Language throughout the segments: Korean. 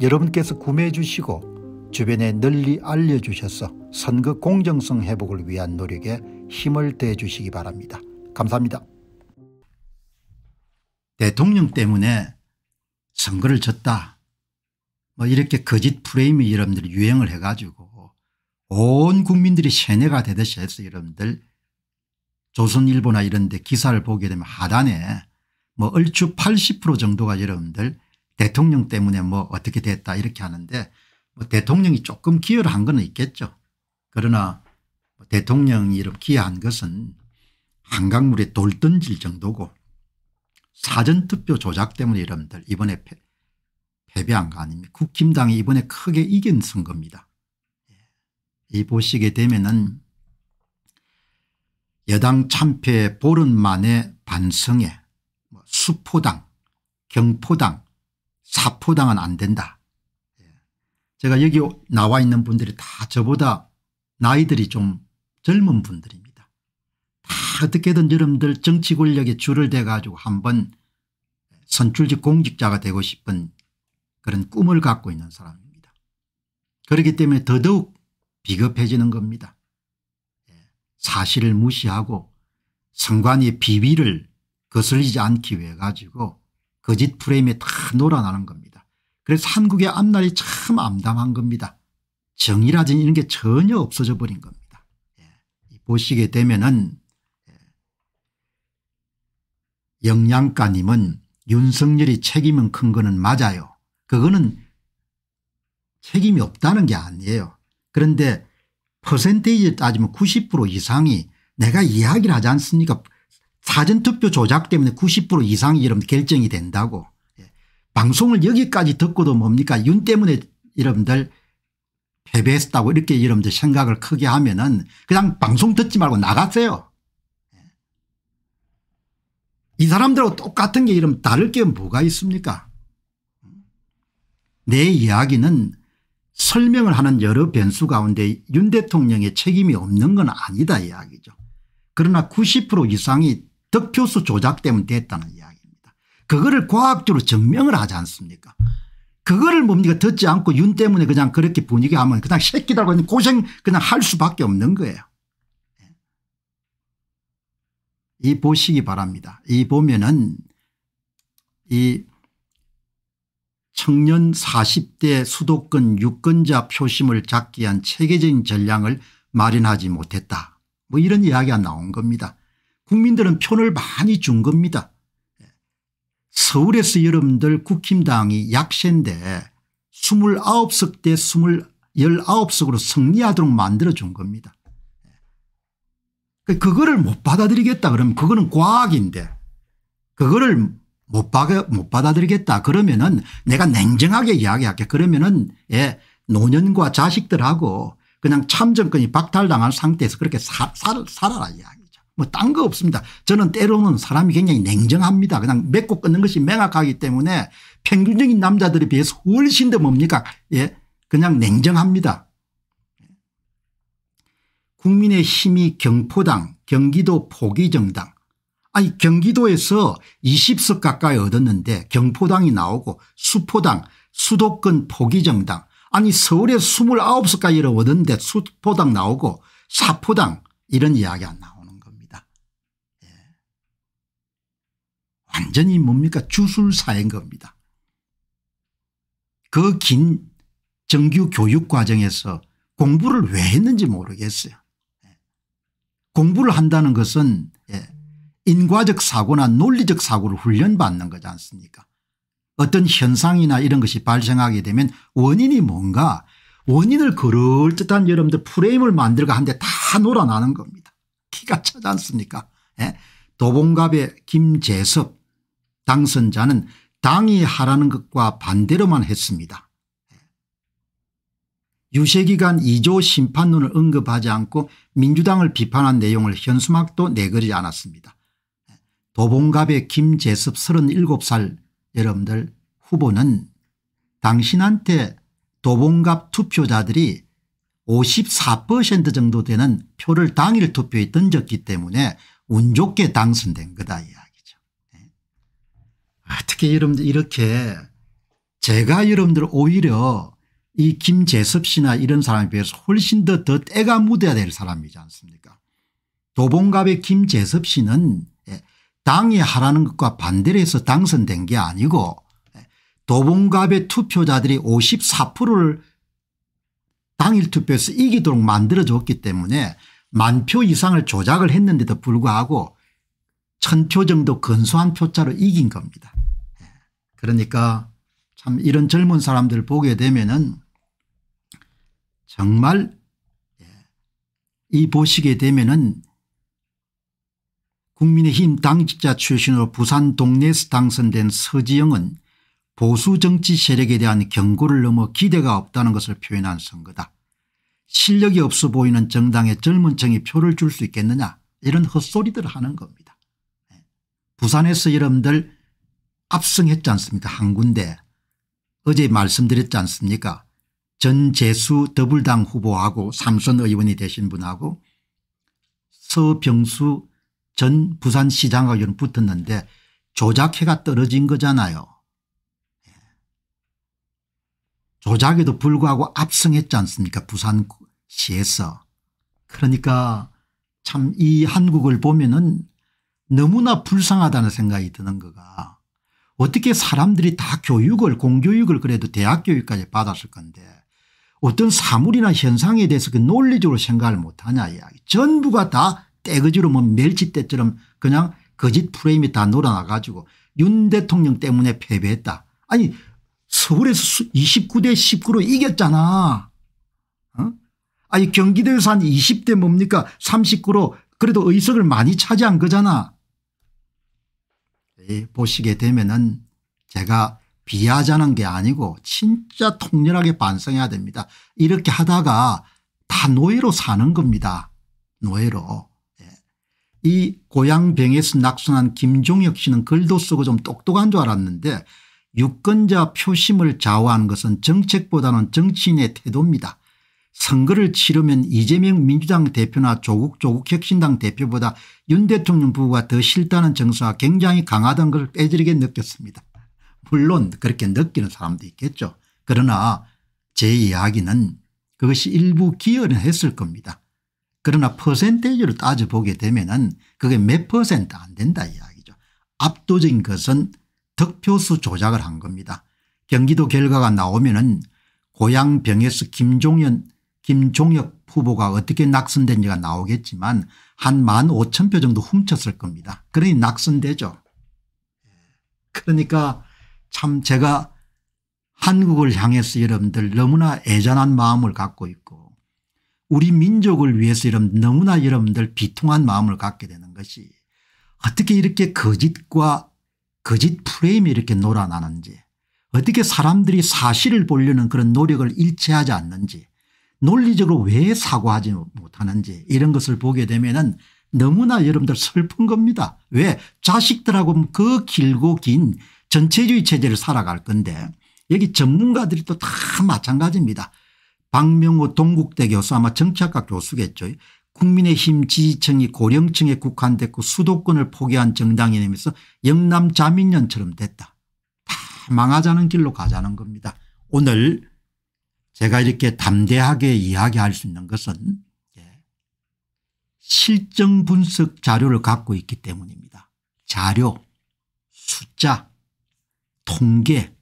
여러분께서 구매해 주시고 주변에 널리 알려주셔서 선거 공정성 회복을 위한 노력에 힘을 대 주시기 바랍니다. 감사합니다. 대통령 때문에 선거를 졌다. 뭐 이렇게 거짓 프레임이 여러분들이 유행을 해가지고 온 국민들이 세뇌가 되듯이 해서 여러분들 조선일보나 이런 데 기사를 보게 되면 하단에 뭐 얼추 80% 정도가 여러분들 대통령 때문에 뭐 어떻게 됐다 이렇게 하는데 뭐 대통령이 조금 기여를 한 건 있겠죠. 그러나 뭐 대통령이 이렇게 기여한 것은 한강물에 돌 던질 정도고 사전투표 조작 때문에 여러분들 이번에 패, 패배한 거 아닙니까 국힘당이 이번에 크게 이긴 선거입니다. 예. 이 보시게 되면은 여당 참패 보름 만에 반성에 뭐 수포당 경포당 사포당은 안 된다. 예. 제가 여기 나와 있는 분들이 다 저보다 나이들이 좀 젊은 분들입니다. 다 어떻게든 여러분들 정치 권력에 줄을 대가지고 한번 선출직 공직자가 되고 싶은 그런 꿈을 갖고 있는 사람입니다. 그렇기 때문에 더더욱 비겁해지는 겁니다. 예. 사실을 무시하고 선관위의 비위를 거슬리지 않기 위해 가지고 거짓 프레임에 다 놀아나는 겁니다. 그래서 한국의 앞날이 참 암담한 겁니다. 정의라든지 이런 게 전혀 없어져 버린 겁니다. 예. 보시게 되면은 예, 영양가님은 윤석열이 책임은 큰 거는 맞아요. 그거는 책임이 없다는 게 아니에요. 그런데 퍼센테이지 따지면 90% 이상이 내가 이야기를 하지 않습니까 사전투표 조작 때문에 90% 이상이 여러분 결정이 된다고. 예. 방송을 여기까지 듣고도 뭡니까 윤 때문에 여러분들 패배했다고 이렇게 여러분들 생각을 크게 하면은 그냥 방송 듣지 말고 나갔어요. 예. 이 사람들하고 똑같은 게 이름 다를 게 뭐가 있습니까 내 이야기는 설명을 하는 여러 변수 가운데 윤 대통령의 책임이 없는 건 아니다 이야기죠. 그러나 90% 이상이 득표수 조작 때문에 됐다는 이야기입니다. 그거를 과학적으로 증명을 하지 않습니까 그거를 뭡니까 듣지 않고 윤 때문에 그냥 그렇게 분위기 하면 그냥 새끼들고 고생 그냥 할 수밖에 없는 거예요. 예. 이 보시기 바랍니다. 이 보면은 이 청년 40대 수도권 유권자 표심을 잡기 위한 체계적인 전략을 마련하지 못했다. 뭐 이런 이야기가 나온 겁니다. 국민들은 표를 많이 준 겁니다. 서울에서 여러분들 국힘당이 약세인데 29석 대 19석으로 승리하도록 만들어준 겁니다. 그러니까 그거를 못 받아들이겠다 그러면 그거는 과학인데 그거를 못, 받아, 못 받아들이겠다 그러면은 내가 냉정하게 이야기할게 그러면은 예, 노년과 자식들하고 그냥 참정권이 박탈당한 상태에서 그렇게 사, 살, 살아라 이야기. 뭐딴거 없습니다. 저는 때로는 사람이 굉장히 냉정합니다. 그냥 맺고 끊는 것이 명확하기 때문에 평균적인 남자들에 비해서 훨씬 더 뭡니까 예 그냥 냉정합니다. 국민의 힘이 경포당 경기도 포기정당 아니 경기도에서 20석 가까이 얻었는데 경포당이 나오고 수포당 수도권 포기정당 아니 서울에 29석까지 얻었는데 수포당 나오고 사포당 이런 이야기 안 나. 완전히 뭡니까 주술사인 겁니다. 그 긴 정규 교육 과정에서 공부를 왜 했는지 모르겠어요. 예. 공부를 한다는 것은 예, 인과적 사고나 논리적 사고를 훈련받는 거지 않습니까 어떤 현상이나 이런 것이 발생하게 되면 원인이 뭔가 원인을 그럴듯한 여러분들 프레임을 만들고 한데 다 놀아나는 겁니다. 기가 차지 않습니까 예? 도봉갑의 김재섭 당선자는 당이 하라는 것과 반대로만 했습니다. 유세기간 2조 심판론을 언급하지 않고 민주당을 비판한 내용을 현수막도 내걸지 않았습니다. 도봉갑의 김재섭 37살 여러분들 후보는 당신한테 도봉갑 투표자들이 54% 정도 되는 표를 당일 투표에 던졌기 때문에 운 좋게 당선된 거다. 아, 특히 여러분들 이렇게 제가 여러분들 오히려 이 김재섭 씨나 이런 사람에 비해서 훨씬 더, 더 때가 묻어야 될 사람이지 않습니까 도봉갑의 김재섭 씨는 예, 당이 하라는 것과 반대로 해서 당선된 게 아니고 예, 도봉갑의 투표자들이 54%를 당일 투표에서 이기도록 만들어줬기 때문에 만 표 이상을 조작을 했는데도 불구하고 천 표 정도 근소한 표차로 이긴 겁니다. 그러니까 참 이런 젊은 사람들 보게 되면은 정말 예, 이 보시게 되면은 국민의힘 당직자 출신으로 부산 동네에서 당선된 서지영은 보수 정치 세력에 대한 경고를 넘어 기대가 없다는 것을 표현한 선거다. 실력이 없어 보이는 정당의 젊은 층이 표를 줄 수 있겠느냐 이런 헛소리들을 하는 겁니다. 예, 부산에서 여러분들 압승했지 않습니까 한 군데 어제 말씀드렸지 않습니까 전재수 더불당 후보하고 삼선 의원이 되신 분하고 서병수 전부산시장하고 붙었는데 조작해가 떨어진 거잖아요. 예. 조작에도 불구하고 압승했지 않습니까 부산시에서. 그러니까 참 이 한국을 보면 은 너무나 불쌍하다는 생각이 드는 거가 어떻게 사람들이 다 교육을 공교육을 그래도 대학 교육까지 받았을 건데 어떤 사물이나 현상에 대해서 그 논리적으로 생각을 못하냐 이야기 전부가 다 떼거지로 뭐 멸치떼처럼 그냥 거짓 프레임이 다 놀아나 가지고 윤 대통령 때문에 패배했다. 아니 서울에서 29대 19로 이겼잖아. 어? 아니 경기도에서 한 20대 뭡니까 39로 그래도 의석을 많이 차지한 거잖아. 보시게 되면은 제가 비하자는 게 아니고 진짜 통렬하게 반성해야 됩니다. 이렇게 하다가 다 노예로 사는 겁니다. 노예로. 예. 이 고향병에서 낙순한 김종혁 씨는 글도 쓰고 좀 똑똑한 줄 알았는데 유권자 표심을 좌우하는 것은 정책보다는 정치인의 태도입니다. 선거를 치르면 이재명 민주당 대표나 조국 조국혁신당 대표보다 윤 대통령 부부가 더 싫다는 정서가 굉장히 강하던 걸 빼지르게 느꼈습니다. 물론 그렇게 느끼는 사람도 있겠죠. 그러나 제 이야기는 그것이 일부 기여는 했을 겁니다. 그러나 퍼센테이지로 따져보게 되면 은 그게 몇 퍼센트 안 된다 이야기죠. 압도적인 것은 득표수 조작을 한 겁니다. 경기도 결과가 나오면 은 고향병에서 김종현 김종혁 후보가 어떻게 낙선된지가 나오겠지만 한 15,000표 정도 훔쳤을 겁니다. 그러니 낙선되죠. 그러니까 참 제가 한국을 향해서 여러분들 너무나 애잔한 마음을 갖고 있고 우리 민족을 위해서 여러분 너무나 여러분들 비통한 마음을 갖게 되는 것이 어떻게 이렇게 거짓과 거짓 프레임이 이렇게 놀아나는지 어떻게 사람들이 사실을 보려는 그런 노력을 일치하지 않는지 논리적으로 왜 사과하지 못하는지 이런 것을 보게 되면은 너무나 여러분들 슬픈 겁니다. 왜 자식들하고 그 길고 긴 전체주의 체제를 살아갈 건데 여기 전문가들이 또 다 마찬가지입니다. 박명호 동국대 교수 아마 정치학과 교수겠죠. 국민의힘 지지층이 고령층에 국한됐고 수도권을 포기한 정당이되면서 영남 자민련처럼 됐다. 다 망하자는 길로 가자는 겁니다. 오늘 제가 이렇게 담대하게 이야기할 수 있는 것은 예, 실정 분석 자료를 갖고 있기 때문입니다. 자료, 숫자, 통계,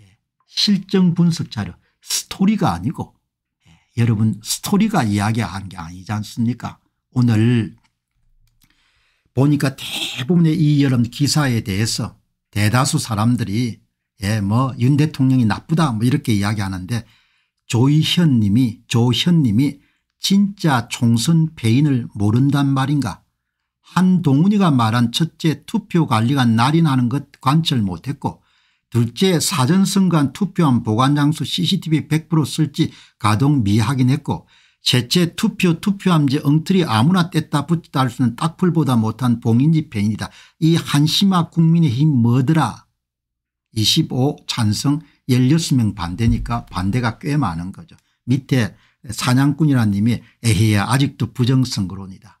예, 실정 분석 자료 스토리가 아니고 예, 여러분 스토리가 이야기한 게 아니지 않습니까 오늘 보니까 대부분의 이 여름 기사에 대해서 대다수 사람들이 예, 뭐 윤 대통령이 나쁘다 뭐 이렇게 이야기하는데 조희현 님이 조현 님이 진짜 총선 패인을 모른단 말인가 한동훈이가 말한 첫째 투표관리가 날이 나는 것 관철 못했고 둘째 사전선관 투표함 보관장수 CCTV 100% 쓸지 가동 미확인했고 셋째 투표 투표함지 엉터리 아무나 뗐다 붙였다 할 수는 딱풀보다 못한 봉인지 팬이다. 이 한심아 국민의힘 뭐더라 25 찬성 16명 반대니까 반대가 꽤 많은 거죠. 밑에 사냥꾼이라는 님이 에헤야 아직도 부정선거론이다.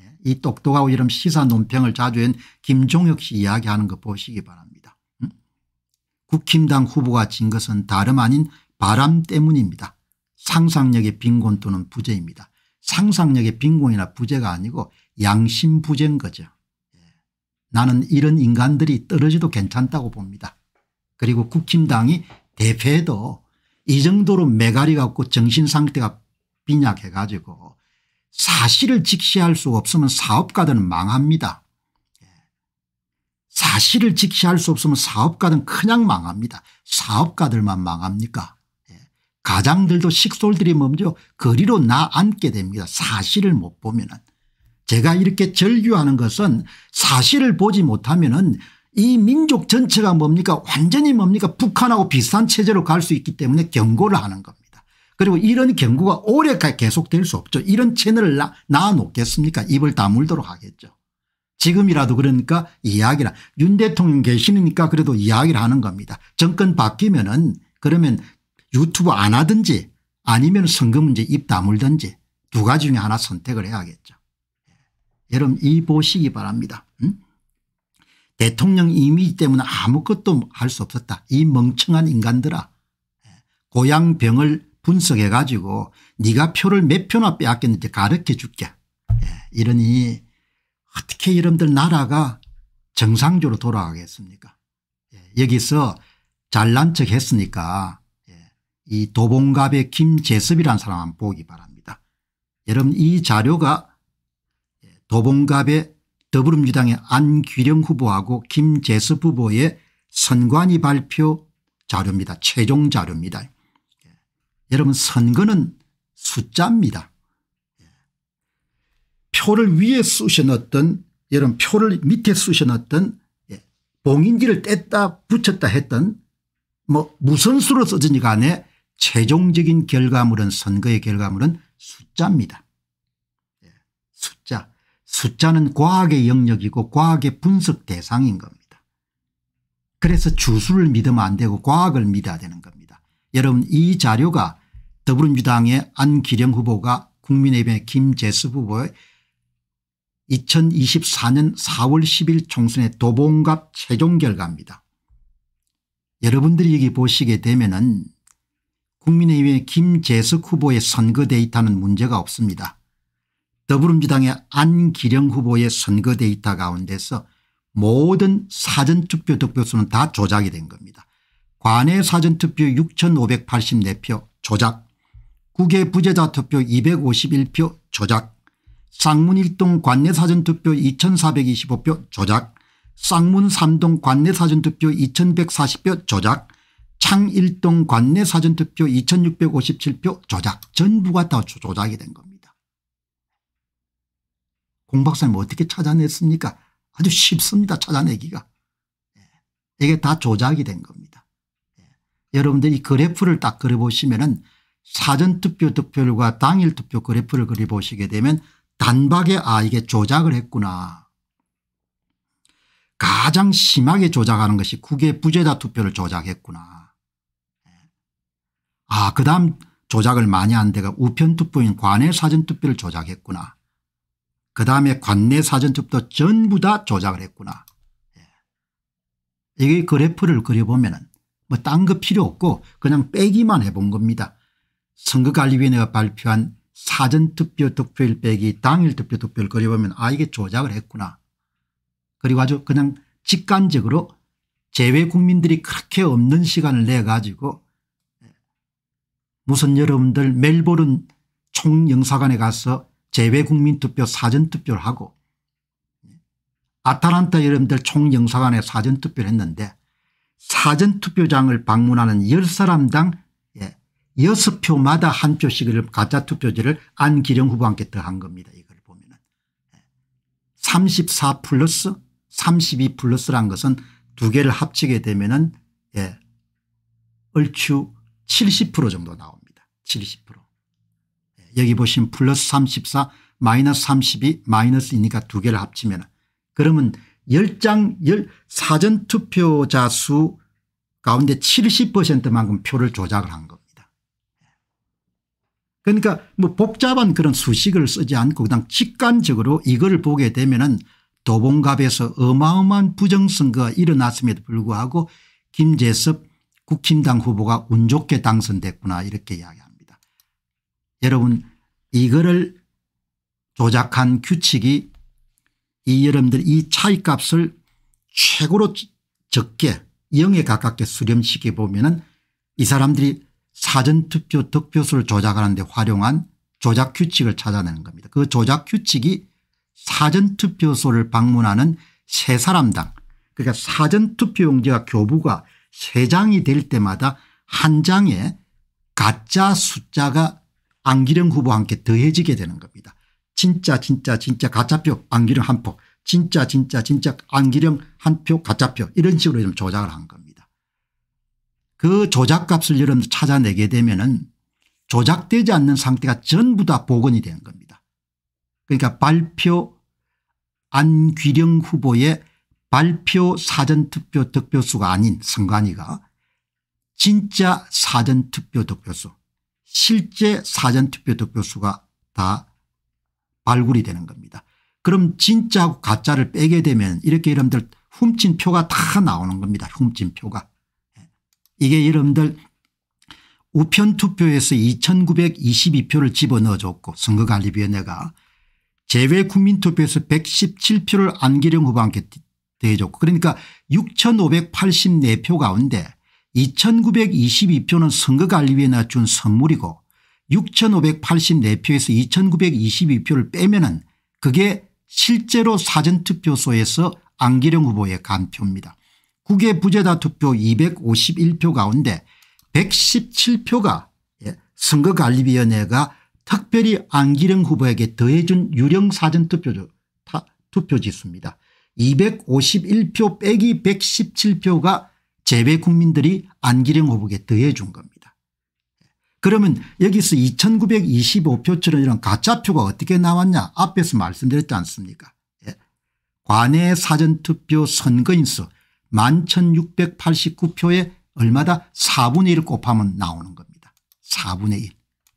예, 이 똑똑하고 이런 시사 논평을 자주 한 김종혁 씨 이야기하는 거 보시기 바랍니다. 음? 국힘당 후보가 진 것은 다름 아닌 바람 때문입니다. 상상력의 빈곤 또는 부재입니다. 상상력의 빈곤이나 부재가 아니고 양심 부재인 거죠. 예, 나는 이런 인간들이 떨어져도 괜찮다고 봅니다. 그리고 국힘당이 대표에도 이 정도로 매가리 갖고 정신 상태가 빈약해 가지고 사실을 직시할 수 없으면 사업가들은 망합니다. 예. 사실을 직시할 수 없으면 사업가들은 그냥 망합니다. 사업가들만 망합니까 예. 가장들도 식솔들이 먼저 거리로 나앉게 됩니다. 사실을 못 보면 은 제가 이렇게 절규하는 것은 사실을 보지 못하면 은이 민족 전체가 뭡니까 완전히 뭡니까 북한하고 비슷한 체제로 갈 수 있기 때문에 경고를 하는 겁니다. 그리고 이런 경고가 오래 계속될 수 없죠. 이런 채널을 나, 놔놓겠습니까 입을 다물도록 하겠죠. 지금이라도 그러니까 이야기를 윤 대통령 계시니까 그래도 이야기를 하는 겁니다. 정권 바뀌면 은 그러면 유튜브 안 하든지 아니면 선거 문제 입 다물든지 두 가지 중에 하나 선택을 해야겠죠. 예. 여러분 이 보시기 바랍니다. 대통령 이미지 때문에 아무것도 할 수 없었다. 이 멍청한 인간들아 고향 병을 분석해 가지고 네가 표를 몇 표나 빼앗겼는지 가르쳐 줄게. 이러니 어떻게 이런들 나라가 정상적으로 돌아가겠습니까 여기서 잘난 척 했으니까 이 도봉갑의 김재섭이라는 사람 보기 바랍니다. 여러분 이 자료가 도봉갑의 더불어민주당의 안귀령 후보하고 김재섭 후보의 선관위 발표 자료입니다. 최종 자료입니다. 예. 여러분 선거는 숫자입니다. 예. 표를 위에 쑤셔넣던 여러분 표를 밑에 쑤셔넣던 예, 봉인기를 뗐다 붙였다 했던 뭐 무슨 수로 써든지 간에 최종적인 결과물은 선거의 결과물은 숫자입니다. 숫자. 숫자는 과학의 영역이고 과학의 분석 대상인 겁니다. 그래서 주술을 믿으면 안 되고 과학을 믿어야 되는 겁니다. 여러분 이 자료가 더불어민주당의 안기령 후보가 국민의힘의 김재수 후보의 2024년 4월 10일 총선의 도봉갑 최종 결과입니다. 여러분들이 여기 보시게 되면 은 국민의힘의 김재숙 후보의 선거 데이터는 문제가 없습니다. 더불어민주당의 안기령 후보의 선거 데이터 가운데서 모든 사전투표 득표수는 다 조작이 된 겁니다. 관내 사전투표 6584표 조작 국외 부재자 투표 251표 조작 쌍문일동 관내 사전투표 2425표 조작 쌍문 3동 관내 사전투표 2140표 조작 창일동 관내 사전투표 2657표 조작 전부가 다 조작이 된 겁니다. 공 박사님 어떻게 찾아냈습니까? 아주 쉽습니다. 찾아내기가. 예. 이게 다 조작이 된 겁니다. 예. 여러분들이 그래프를 딱 그려보시면은 사전투표 득표율과 당일투표 그래프를 그려보시게 되면 단박에 아 이게 조작을 했구나. 가장 심하게 조작하는 것이 국외 부재자 투표를 조작했구나. 예. 아 그다음 조작을 많이 한 데가 우편투표인 관외 사전투표를 조작했구나. 그다음에 관내 사전첩도 전부 다 조작을 했구나. 예. 이게 그래프를 그려보면 뭐딴 거 필요 없고 그냥 빼기만 해본 겁니다. 선거관리위원회가 발표한 사전투표 득표일 빼기 당일 투표 득표를 그려보면 아 이게 조작을 했구나. 그리고 아주 그냥 직관적으로 제외 국민들이 그렇게 없는 시간을 내 가지고 예. 무슨 여러분들 멜보른 총영사관에 가서 재외국민투표 사전투표를 하고 아타란타 여러분들 총영사관에 사전투표를 했는데 사전투표장을 방문하는 10사람당 6표마다 예, 한표씩 가짜투표지를 안기령 후보한테 더한 겁니다. 이걸 보면 은34 예. 플러스 32 플러스란 것은 두 개를 합치게 되면 은 예, 얼추 70% 정도 나옵니다. 70%. 여기 보신 플러스 34 마이너스 32 마이너스이니까 두 개를 합치면 그러면 10장 10 사전투표자 수 가운데 70%만큼 표를 조작을 한 겁니다. 그러니까 뭐 복잡한 그런 수식을 쓰지 않고 그냥 직관적으로 이걸 보게 되면은 도봉갑에서 어마어마한 부정선거가 일어났음에도 불구하고 김재섭 국힘당 후보가 운 좋게 당선됐구나 이렇게 이야기합니다. 여러분 이거를 조작한 규칙이 이 여러분들 이 차이값을 최고로 적게 0에 가깝게 수렴시켜 보면 은이 사람들이 사전투표 득표수를 조작하는 데 활용한 조작 규칙을 찾아내는 겁니다. 그 조작 규칙이 사전투표소를 방문하는 세 사람당 그러니까 사전투표용지와 교부가 세장이될 때마다 한 장에 가짜 숫자가 안기령 후보와 함께 더해지게 되는 겁니다. 진짜 진짜 진짜 가짜표 안기령 한표 진짜 진짜 진짜 안기령 한 표 가짜표 이런 식으로 좀 조작을 한 겁니다. 그 조작값을 여러분 찾아내게 되면 은 조작되지 않는 상태가 전부 다 복원이 되는 겁니다. 그러니까 발표 안기령 후보의 발표 사전투표 득표수가 아닌 선관위가 진짜 사전투표 득표수 실제 사전투표 득표수가 다 발굴이 되는 겁니다. 그럼 진짜하고 가짜를 빼게 되면 이렇게 여러분들 훔친 표가 다 나오는 겁니다. 훔친 표가. 예. 이게 여러분들 우편 투표에서 2922표를 집어넣어줬고 선거관리위원회가 제외 국민투표에서 117표를 안기령 후보한테 대해줬고 그러니까 6584표 가운데 2922표는 선거관리위에 낮춘 선물이고 6584표에서 2922표를 빼면 은 그게 실제로 사전투표소에서 안기령 후보의 간표입니다. 국외 부재다 투표 251표 가운데 117표가 예, 선거관리위원회가 특별히 안기령 후보에게 더해준 유령 사전투표죠. 투표지수입니다. 251표 빼기 117표가 재배 국민들이 안기령 후보에 더해 준 겁니다. 그러면 여기서 2925표처럼 이런 가짜표가 어떻게 나왔냐 앞에서 말씀드렸지 않습니까 예. 관내 사전투표 선거인수 11,689표에 얼마다 4분의 1을 곱하면 나오는 겁니다. 4분의 1.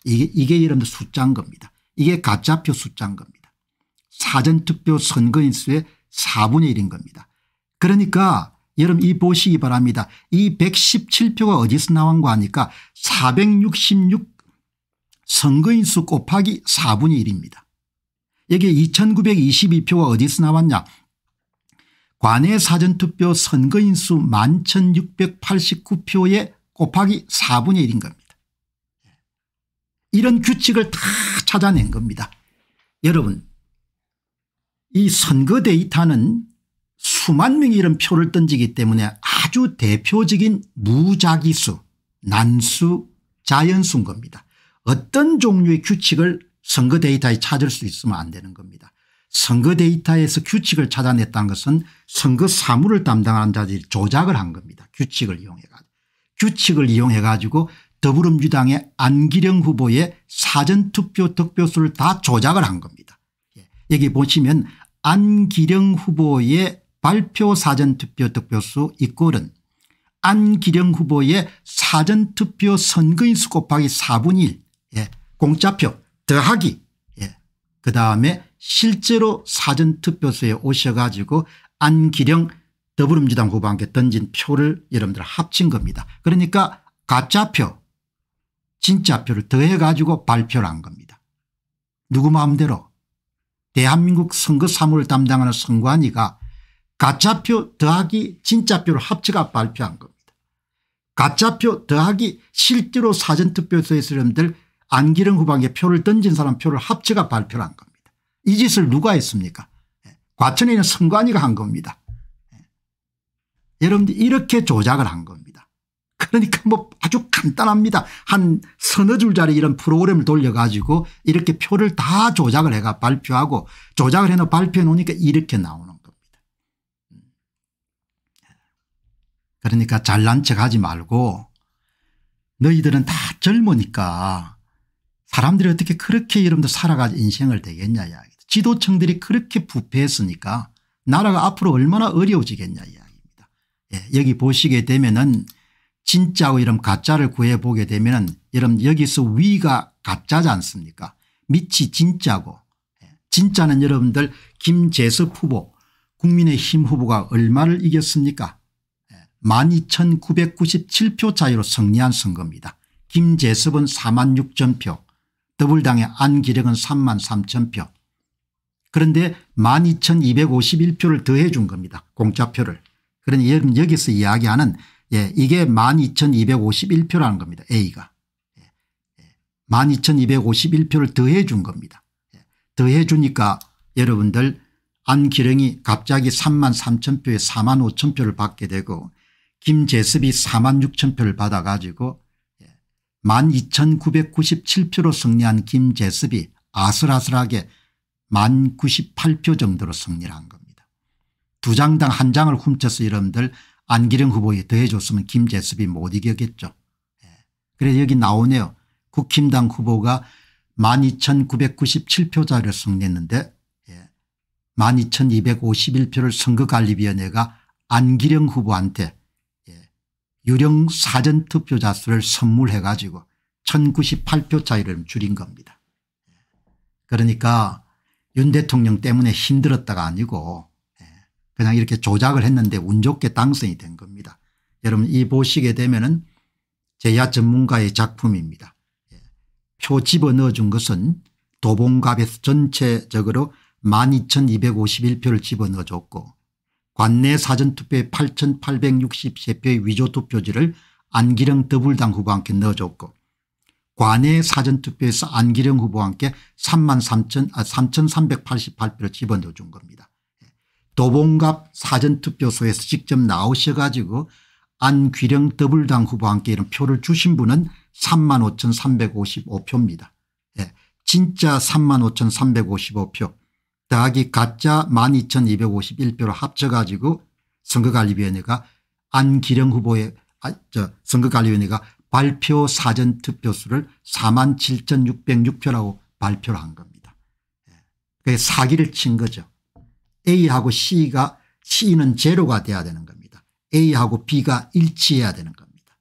이게, 이게 여러분들 숫자인 겁니다. 이게 가짜표 숫자인 겁니다. 사전투표 선거인수의 4분의 1인 겁니다. 그러니까 여러분 이 보시기 바랍니다. 이 117표가 어디서 나온 거 아니까 466 선거인수 곱하기 4분의 1입니다. 여기에 2922표가 어디서 나왔냐 관외 사전투표 선거인수 11,689표에 곱하기 4분의 1인 겁니다. 이런 규칙을 다 찾아낸 겁니다. 여러분 이 선거 데이터는 수만 명이 이런 표를 던지기 때문에 아주 대표적인 무작위수 난수 자연수인 겁니다. 어떤 종류의 규칙을 선거 데이터에 찾을 수 있으면 안 되는 겁니다. 선거 데이터에서 규칙을 찾아냈다는 것은 선거 사무를 담당하는 자들이 조작을 한 겁니다. 규칙을 이용해 가지고 규칙을 이용해 가지고 더불어민주당의 안기령 후보의 사전투표 득표수를 다 조작을 한 겁니다. 예. 여기 보시면 안기령 후보의 발표 사전투표 득표수 이 꼴은 안기령 후보의 사전투표 선거인수 곱하기 4분의 1 예. 공짜표 더하기 예. 그다음에 실제로 사전투표소에 오셔가지고 안기령 더불어민주당 후보한테 던진 표를 여러분들 합친 겁니다. 그러니까 가짜표 진짜표를 더해가지고 발표를 한 겁니다. 누구 마음대로 대한민국 선거 사무를 담당하는 선관위가 가짜표 더하기 진짜표를 합치가 발표한 겁니다. 가짜표 더하기 실제로 사전투표소에 수렴들안기름 후방에 표를 던진 사람 표를 합치가 발표한 겁니다. 이 짓을 누가 했습니까 예, 과천에 있는 선관위가 한 겁니다. 예. 여러분들 이렇게 조작을 한 겁니다. 그러니까 뭐 아주 간단합니다. 한 서너 줄짜리 이런 프로그램을 돌려가지고 이렇게 표를 다 조작을 해가 발표하고 조작을 해놓 발표해 놓으니까 이렇게 나오는 그러니까 잘난 척하지 말고 너희들은 다 젊으니까 사람들이 어떻게 그렇게 여러분들 살아가 인생을 되겠냐 이야기 지도층들이 그렇게 부패했으니까 나라가 앞으로 얼마나 어려워지겠냐 이야기입니다. 예, 여기 보시게 되면은 진짜고 이런 가짜를 구해보게 되면은 여러분 여기서 위가 가짜지 않습니까 밑이 진짜고 예, 진짜는 여러분들 김재섭 후보 국민의힘 후보가 얼마를 이겼습니까 12,997표 차이로 승리한 선거입니다. 김재섭은 4만 6천표 더불당의 안기령은 3만 3천표 그런데 12,251표를 더해 준 겁니다. 공짜표를. 그러니 여기서 이야기하는 예, 이게 12,251표라는 겁니다. A가. 12,251표를 더해 준 겁니다. 예, 더해 주니까 여러분들 안기령이 갑자기 3만 3천 표에 4만 5천 표를 받게 되고 김재습이 4만 6천 표를 받아가지고 12,997표로 예, 승리한 김재습이 아슬아슬하게 1만 98표 정도로 승리를 한 겁니다. 두 장당 한 장을 훔쳐서 여러분들 안기령 후보에 더해줬으면 김재습이못 이겼겠죠. 예, 그래서 여기 나오네요. 국힘당 후보가 12,997표자를 승리했는데 12,251표를 예, 선거관리위원회가 안기령 후보한테 유령 사전투표자 수를 선물해 가지고 1098표 차이를 줄인 겁니다. 그러니까 윤 대통령 때문에 힘들었다가 아니고 예, 그냥 이렇게 조작을 했는데 운 좋게 당선이 된 겁니다. 여러분 이 보시게 되면 은 제 야 전문가의 작품입니다. 예, 표 집어넣어준 것은 도봉갑에서 전체적으로 12,251표를 집어넣어줬고 관내 사전투표에 8863표의 위조투표지를 안기령 더불당 후보와 함께 넣어줬고 관내 사전투표에서 안기령 후보와 함께 3 3 8 8표를 집어넣어준 겁니다. 도봉갑 사전투표소에서 직접 나오셔가지고 안기령 더불당 후보와 함께 이런 표를 주신 분은 3 5,355표입니다. 예, 진짜 3 5,355표 더하기 가짜 12,251표로 합쳐가지고 선거관리위원회가 안기령 후보의 아, 저 선거관리위원회가 발표 사전 투표수를 4 7,606표라고 발표를 한 겁니다. 예. 그게 사기를 친 거죠. A하고 C가 C는 제로가 돼야 되는 겁니다. A하고 B가 일치해야 되는 겁니다.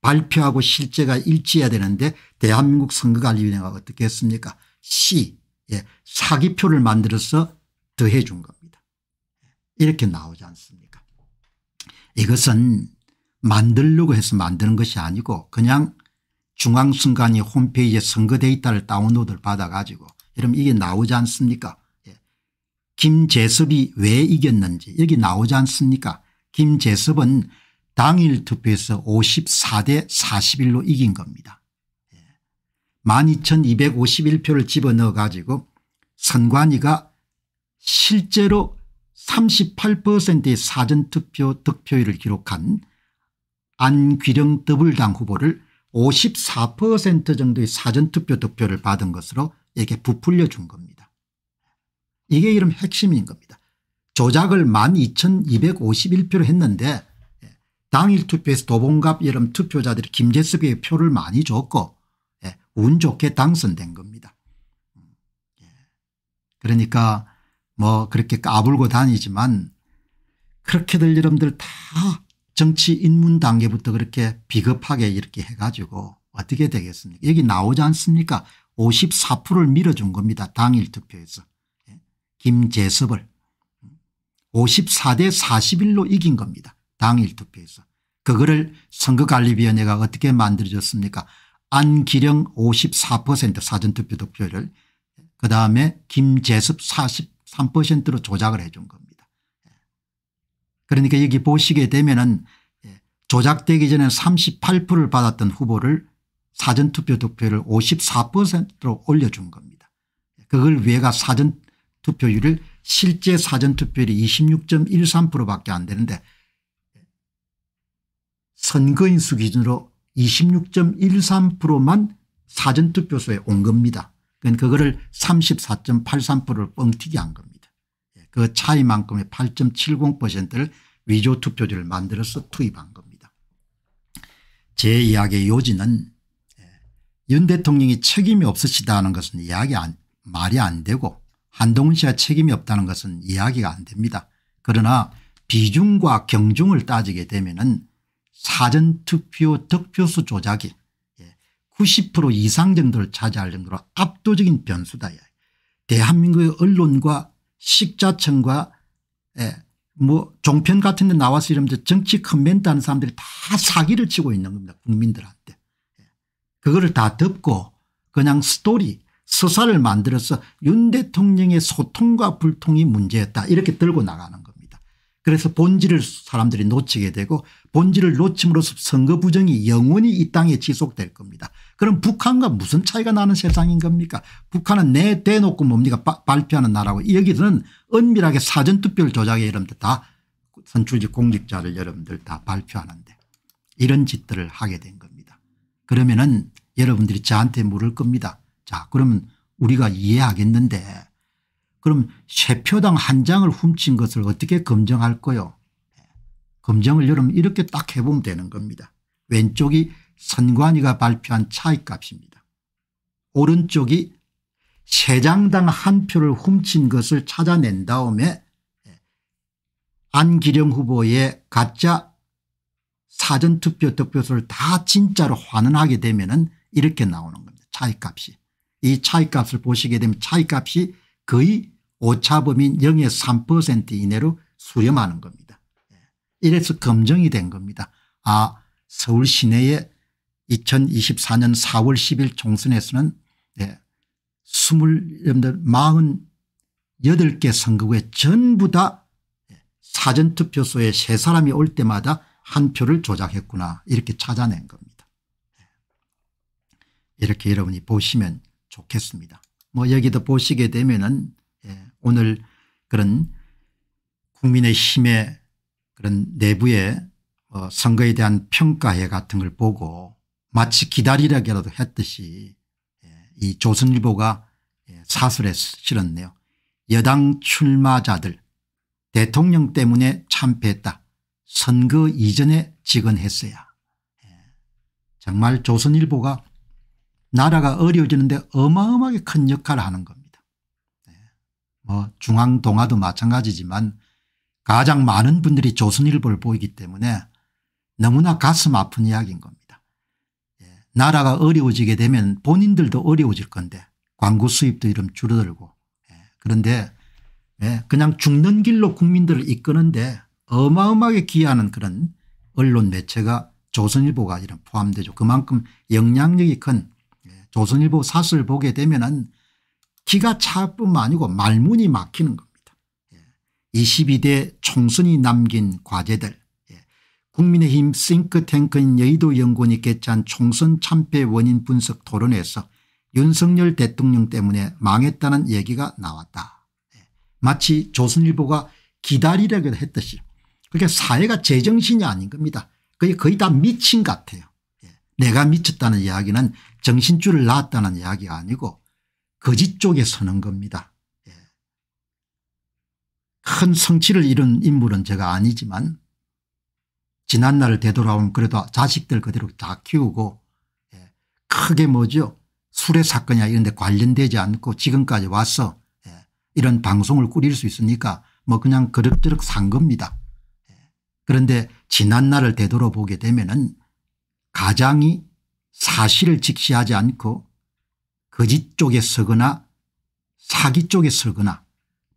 발표하고 실제가 일치해야 되는데 대한민국 선거관리위원회가 어떻게 했습니까? C 예, 사기표를 만들어서 더해 준 겁니다. 이렇게 나오지 않습니까 이것은 만들려고 해서 만드는 것이 아니고 그냥 중앙선관위 홈페이지에 선거 데이터를 다운로드를 받아가지고 여러분 이게 나오지 않습니까 예. 김재섭이 왜 이겼는지 여기 나오지 않습니까 김재섭은 당일 투표에서 54대 41로 이긴 겁니다. 12,251표를 집어넣어 가지고 선관위가 실제로 38%의 사전투표 득표율을 기록한 안귀령 더블당 후보를 54% 정도의 사전투표 득표를 받은 것으로 에게 부풀려 준 겁니다. 이게 이름 핵심인 겁니다. 조작을 12,251표로 했는데 예, 당일 투표에서 도봉갑 여름 투표자들이 김재섭에게 표를 많이 줬고 운 좋게 당선된 겁니다. 예. 그러니까 뭐 그렇게 까불고 다니지만 그렇게들 여러분들 다 정치 인문 단계부터 그렇게 비겁하게 이렇게 해가지고 어떻게 되겠습니까 여기 나오지 않습니까 54%를 밀어준 겁니다 당일 투표에서 예. 김재섭을 54대 41로 이긴 겁니다 당일 투표에서 그거를 선거관리위원회가 어떻게 만들어줬습니까 안기령 54% 사전투표 득표율을 그다음에 김재습 43%로 조작을 해 준 겁니다. 그러니까 여기 보시게 되면 은 예, 조작되기 전에 38%를 받았던 후보를 사전투표 득표율을 54%로 올려준 겁니다. 그걸 외가 사전투표율을 실제 사전투표율이 26.13% 밖에 안 되는데 선거인수 기준으로 26.13%만 사전투표소에 온 겁니다. 그러니까 그거를 34.83%를 뻥튀기 한 겁니다. 예, 그 차이만큼의 8.70%를 위조투표지를 만들어서 투입한 겁니다. 제 이야기의 요지는 예, 윤 대통령이 책임이 없으시다는 것은 이야기 안, 말이 안 되고 한동훈 씨가 책임이 없다는 것은 이야기가 안 됩니다. 그러나 비중과 경중을 따지게 되면 은 사전투표 득표수 조작이 90% 예, 이상 정도를 차지할 정도로 압도적인 변수다. 대한민국의 언론과 식자층과 예, 뭐 종편 같은 데 나와서 이러면 정치 커멘트 하는 사람들이 다 사기를 치고 있는 겁니다. 국민들한테. 예, 그거를 다 덮고 그냥 스토리 서사를 만들어서 윤 대통령의 소통과 불통이 문제였다 이렇게 들고 나가는 겁니다. 그래서 본질을 사람들이 놓치게 되고 본질을 놓침으로써 선거 부정이 영원히 이 땅에 지속될 겁니다. 그럼 북한과 무슨 차이가 나는 세상인 겁니까 북한은 내 대놓고 뭡니까 바, 발표하는 나라고 여기서는 은밀하게 사전투표를 조작해 여러분들 다 선출직 공직자를 여러분들 다 발표하는데 이런 짓들을 하게 된 겁니다. 그러면은 여러분들이 저한테 물을 겁니다. 자 그러면 우리가 이해하겠는데 그럼 세 표당 한 장을 훔친 것을 어떻게 검증할 거요 검정을 여러분 이렇게 딱 해보면 되는 겁니다. 왼쪽이 선관위가 발표한 차이값입니다. 오른쪽이 세장당 한 표를 훔친 것을 찾아낸 다음에 안기령 후보의 가짜 사전투표 득표수를 다 진짜로 환원하게 되면 은 이렇게 나오는 겁니다. 차이값이. 이 차이값을 보시게 되면 차이값이 거의 오차범위 0 3% 이내로 수렴하는 겁니다. 이래서 검증이 된 겁니다. 아 서울 시내에 2024년 4월 10일 총선에서는 네, 예, 48개 선거구에 전부 다 예, 사전투표소에 세 사람이 올 때마다 한 표를 조작했구나 이렇게 찾아낸 겁니다. 예. 이렇게 여러분이 보시면 좋겠습니다. 뭐 여기도 보시게 되면 은 오늘 그런 국민의힘의 그런 내부의 어, 선거에 대한 평가회 같은 걸 보고 마치 기다리라기라도 했듯이 예, 이 조선일보가 예, 사설에 실었네요. 여당 출마자들 대통령 때문에 참패했다. 선거 이전에 직언했어야. 예, 정말 조선일보가 나라가 어려워지는데 어마어마하게 큰 역할을 하는 겁니다. 뭐 중앙동화도 마찬가지지만 가장 많은 분들이 조선일보를 보이기 때문에 너무나 가슴 아픈 이야기인 겁니다. 예. 나라가 어려워지게 되면 본인들도 어려워질 건데 광고 수입도 이름 줄어들고 예. 그런데 예. 그냥 죽는 길로 국민들을 이끄는데 어마어마하게 기여하는 그런 언론 매체가 조선일보가 이런 포함되죠. 그만큼 영향력이 큰 예, 조선일보 사설 보게 되면 기가 차뿐만 아니고 말문이 막히는 겁니다. 22대 총선이 남긴 과제들 예. 국민의힘 싱크탱크인 여의도연구원이 개최한 총선 참패 원인 분석 토론에서 윤석열 대통령 때문에 망했다는 얘기가 나왔다. 예. 마치 조선일보가 기다리려고 했듯이 그게 사회가 제정신이 아닌 겁니다. 그게 거의 다 미친 같아요. 예. 내가 미쳤다는 이야기는 정신줄을 낳았다는 이야기가 아니고 거짓 쪽에 서는 겁니다. 큰 성취를 이룬 인물은 제가 아니지만 지난날을 되돌아오면 그래도 자식들 그대로 다 키우고 예, 크게 뭐죠 술의 사건이나 이런 데 관련되지 않고 지금까지 와서 예, 이런 방송을 꾸릴 수 있으니까 뭐 그냥 그럭저럭 산 겁니다. 예, 그런데 지난날을 되돌아보게 되면 은 가장이 사실을 직시하지 않고 거짓 쪽에 서거나 사기 쪽에 서거나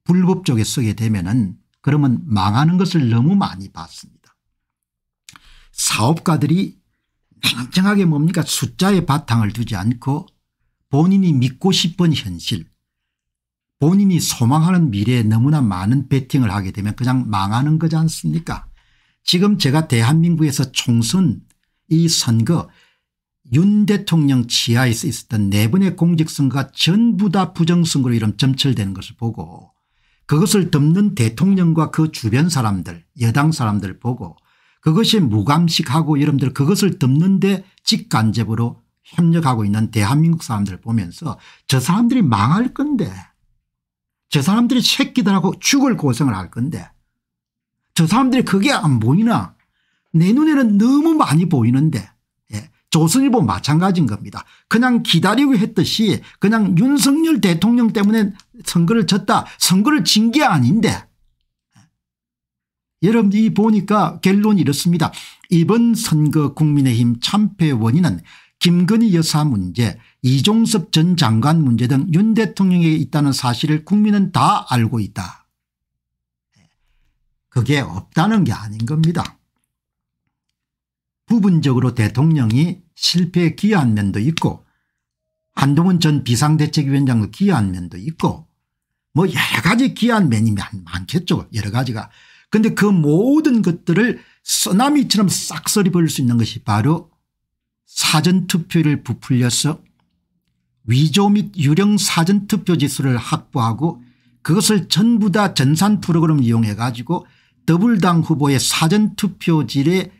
불법쪽에 쓰게 되면은 그러면 망하는 것을 너무 많이 봤습니다. 사업가들이 냉정하게 뭡니까 숫자에 바탕을 두지 않고 본인이 믿고 싶은 현실 본인이 소망하는 미래에 너무나 많은 베팅을 하게 되면 그냥 망하는 거지 않습니까 지금 제가 대한민국에서 총선 이 선거 윤 대통령 지하에서 있었던 네 번의 공직선거가 전부 다 부정선거로 이름 점철되는 것을 보고 그것을 덮는 대통령과 그 주변 사람들 여당 사람들 보고 그것이 무감식하고 여러분들 그것을 덮는데 직간접으로 협력하고 있는 대한민국 사람들 보면서 저 사람들이 망할 건데 저 사람들이 새끼들하고 죽을 고생을 할 건데 저 사람들이 그게 안 보이나 내 눈에는 너무 많이 보이는데 조선일보 마찬가지인 겁니다. 그냥 기다리고 했듯이 그냥 윤석열 대통령 때문에 선거를 졌다 선거를 진 게 아닌데 여러분 이 보니까 결론이 이렇습니다. 이번 선거 국민의힘 참패 원인은 김건희 여사 문제 이종섭 전 장관 문제 등 윤 대통령에 있다는 사실을 국민은 다 알고 있다. 그게 없다는 게 아닌 겁니다. 부분적으로 대통령이 실패에 기여한 면도 있고 한동훈 전 비상대책위원장도 기여한 면도 있고 뭐 여러 가지 기여한 면이 많겠죠 여러 가지가 근데 그 모든 것들을 쓰나미처럼 싹쓸이 버릴 수 있는 것이 바로 사전투표를 부풀려서 위조 및 유령 사전투표 지수를 확보하고 그것을 전부 다 전산 프로그램을 이용해 가지고 더블당 후보의 사전투표지를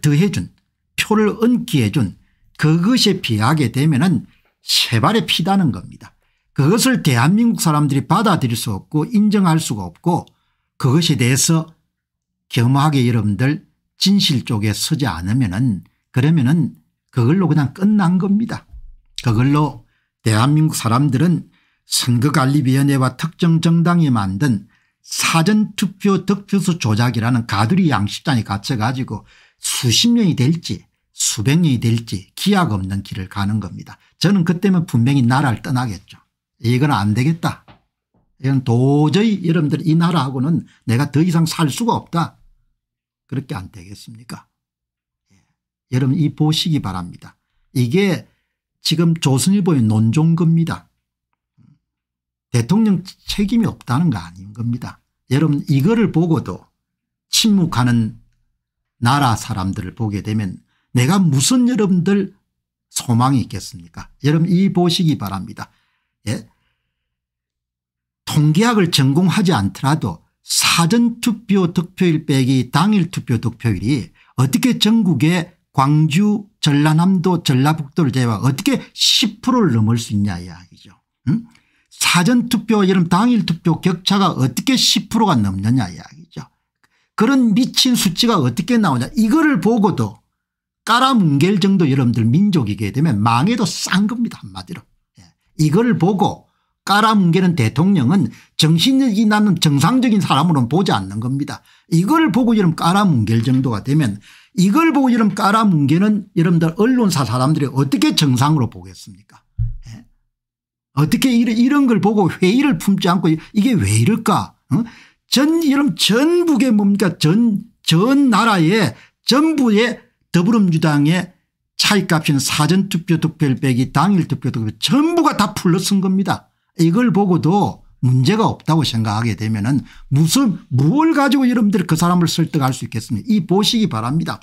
더해준 표를 얹게해준 그것에 피하게 되면 은세발에 피다는 겁니다. 그것을 대한민국 사람들이 받아들일 수 없고 인정할 수가 없고 그것에 대해서 겸허하게 여러분들 진실 쪽에 서지 않으면 은 그러면 은 그걸로 그냥 끝난 겁니다. 그걸로 대한민국 사람들은 선거관리위원회와 특정 정당이 만든 사전투표 득표수 조작이라는 가두리 양식장에 갇혀가지고 수십 년이 될지 수백 년이 될지 기약 없는 길을 가는 겁니다. 저는 그때면 분명히 나라를 떠나겠죠. 이건 안 되겠다. 이건 도저히 여러분들 이 나라하고는 내가 더 이상 살 수가 없다. 그렇게 안 되겠습니까? 예. 여러분 이 보시기 바랍니다. 이게 지금 조선일보의 논종 겁니다. 대통령 책임이 없다는 거 아닌 겁니다. 여러분 이거를 보고도 침묵하는 나라 사람들을 보게 되면 내가 무슨 여러분들 소망이 있겠습니까 여러분 이 보시기 바랍니다. 예? 통계학을 전공하지 않더라도 사전투표 득표일 빼기 당일 투표 득표율이 어떻게 전국의 광주 전라남도 전라북도를 제외하 어떻게 10%를 넘을 수 있냐 이야기죠. 응? 사전투표 여러분 당일투표 격차가 어떻게 10%가 넘느냐 이야기죠. 그런 미친 수치가 어떻게 나오냐 이거를 보고도 깔아뭉갤 정도 여러분들 민족이게 되면 망해도 싼 겁니다 한마디로. 예. 이걸 보고 깔아뭉개는 대통령은 정신이 나는 정상적인 사람으로는 보지 않는 겁니다. 이걸 보고 여러분 깔아뭉갤 정도가 되면 이걸 보고 여러분 깔아뭉개는 여러분들 언론사 사람들이 어떻게 정상으로 보겠습니까 예. 어떻게 이런, 이런 걸 보고 회의를 품지 않고 이게 왜 이럴까 어? 전 여러분 전북에 뭡니까 전, 전나라에전부에 더불어민주당의 차이값인 사전투표 득표율 빼기 당일 투표 득표 전부가 다 풀러쓴 겁니다. 이걸 보고도 문제가 없다고 생각하게 되면 은 무슨 무엇 가지고 여러분들이 그 사람을 설득할 수 있겠습니까 이 보시기 바랍니다.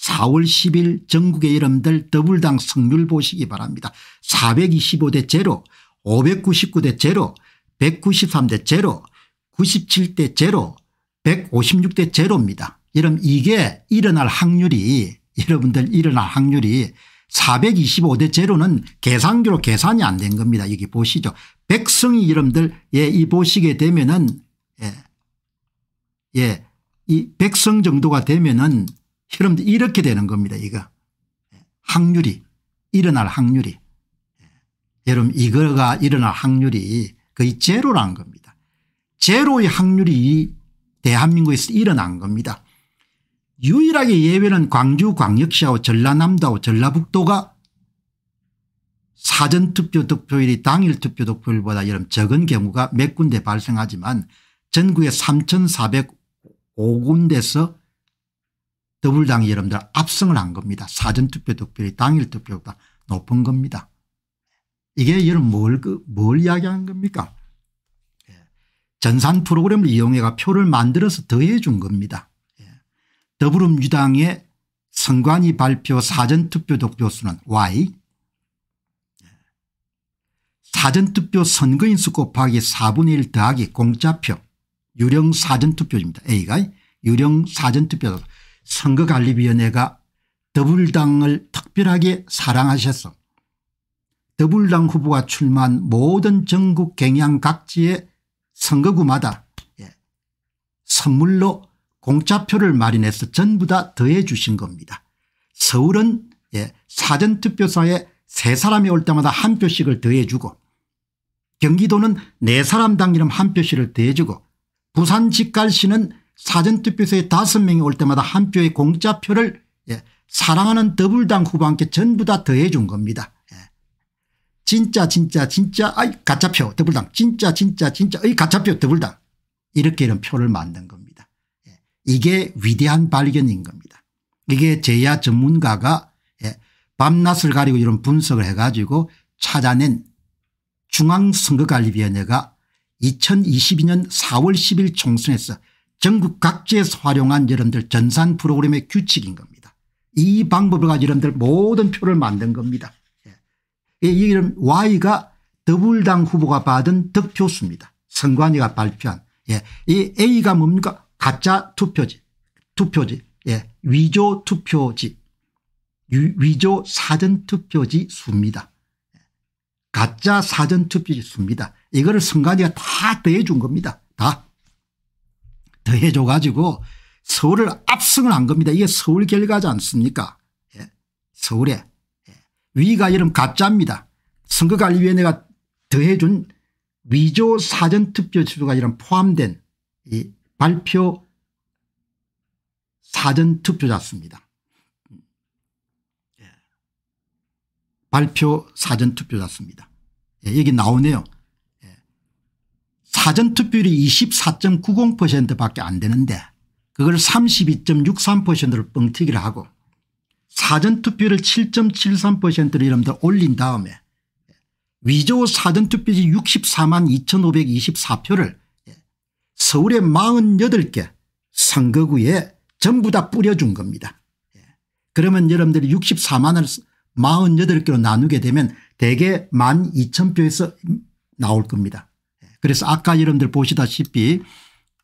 4월 10일 전국의 여러분들 더불당 승률 보시기 바랍니다. 425대 제로 599대 제로 193대 제로 97대 제로 156대 제로입니다. 여러분 이게 일어날 확률이 여러분들 일어날 확률이 425대 제로는 계산기로 계산이 안 된 겁니다. 여기 보시죠. 백성이 여러분들 예, 이 보시게 되면은 예, 예, 이 백성 정도가 되면은 여러분들 이렇게 되는 겁니다. 이거 예, 확률이 일어날 확률이 예, 여러분 이거가 일어날 확률이 거의 제로란 겁니다. 제로의 확률이 대한민국에서 일어난 겁니다. 유일하게 예외는 광주 광역시하고 전라남도하고 전라북도가 사전투표 득표율이 당일 투표 득표율보다 여름 적은 경우가 몇 군데 발생하지만 전국의 3405군데서 더불당이 여러분들 압승을 한 겁니다. 사전투표 득표율이 당일 투표보다 높은 겁니다. 이게 여러분 뭘, 그, 뭘 이야기하는 겁니까 예. 전산 프로그램을 이용해가 표를 만들어서 더해 준 겁니다. 더불어민주당의 선관위 발표 사전투표 독표수는 Y 사전투표 선거인수 곱하기 4분의 1 더하기 공짜표 유령 사전투표입니다. A가 유령 사전투표 선거관리위원회가 더불당을 특별하게 사랑하셔서 더불당 후보가 출마한 모든 전국 경향 각지의 선거구마다 예, 선물로 공짜표를 마련해서 전부 다 더해 주신 겁니다. 서울은 예, 사전투표소에 세 사람이 올 때마다 한 표씩을 더해 주고 경기도는 네 사람당 이름 한 표씩을 더해 주고 부산 직갈시는 사전투표소에 다섯 명이 올 때마다 한 표의 공짜표를 예, 사랑하는 더블당 후보한테 전부 다 더해 준 겁니다. 예. 진짜 진짜 진짜 아이 가짜표 더블당 진짜 진짜 진짜 이 가짜표 더블당 이렇게 이런 표를 만든 겁니다. 이게 위대한 발견인 겁니다. 이게 제야 전문가가 예, 밤낮을 가리고 이런 분석을 해가지고 찾아낸 중앙선거관리위원회가 2022년 4월 10일 총선에서 전국 각지에서 활용한 여러분들 전산 프로그램의 규칙인 겁니다. 이 방법을 가지고 여러분들 모든 표를 만든 겁니다. 이이 예. Y가 더불당 후보가 받은 득표수입니다. 선관위가 발표한. 예. 이 A가 뭡니까 가짜 투표지, 투표지, 예, 위조 투표지, 위조 사전 투표지 수입니다. 가짜 사전 투표지 수입니다. 이거를 선관위가 다 더해준 겁니다. 다 더해줘 가지고 서울을 압승을 한 겁니다. 이게 서울 결과지 않습니까? 예. 서울에 예. 위가 이름 가짜입니다. 선거관리위원회가 더해준 위조 사전투표지수가 이런 포함된 이 발표 사전 투표자수입니다. 예. 발표 사전 투표자수입니다. 예, 여기 나오네요. 예. 사전 투표율이 24.90%밖에 안 되는데 그걸 32.63%를 뻥튀기를 하고 사전 투표를 7.73%로 이름들 올린 다음에 위조 사전 투표지 64만 2,524표를 서울에 48개 선거구에 전부 다 뿌려준 겁니다. 예. 그러면 여러분들이 64만을 48개로 나누게 되면 대개 12,000표에서 나올 겁니다. 예. 그래서 아까 여러분들 보시다시피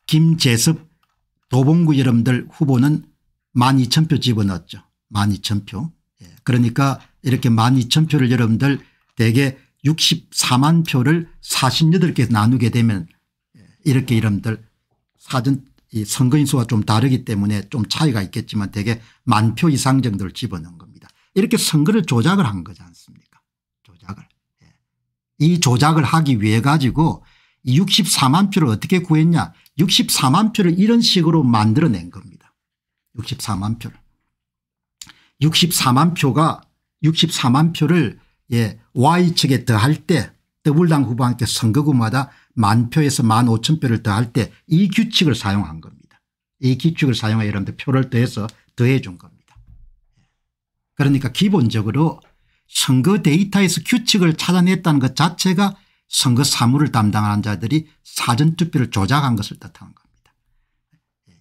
김재섭 도봉구 여러분들 후보는 12,000표 집어넣었죠. 12,000표. 예. 그러니까 이렇게 12,000표를 여러분들 대개 64만 표를 48개 나누게 되면 이렇게 이름들 사전 이 선거인 수가 좀 다르기 때문에 좀 차이가 있겠지만 대개 만 표 이상 정도를 집어넣은 겁니다. 이렇게 선거를 조작을 한 거지 않습니까 조작을. 예. 이 조작을 하기 위해 가지고 이 64만 표를 어떻게 구했냐 64만 표를 이런 식으로 만들어낸 겁니다. 64만 표를. 64만 표가 64만 표를 예, y측에 더할 때 더불당 후보한테 선거구마다 만 표에서 만 오천 표를 더할 때 이 규칙을 사용한 겁니다. 이 규칙을 사용해 여러분들 표를 더해서 더해 준 겁니다. 그러니까 기본적으로 선거 데이터에서 규칙을 찾아냈다는 것 자체가 선거 사무를 담당하는 자들이 사전투표를 조작한 것을 뜻하는 겁니다.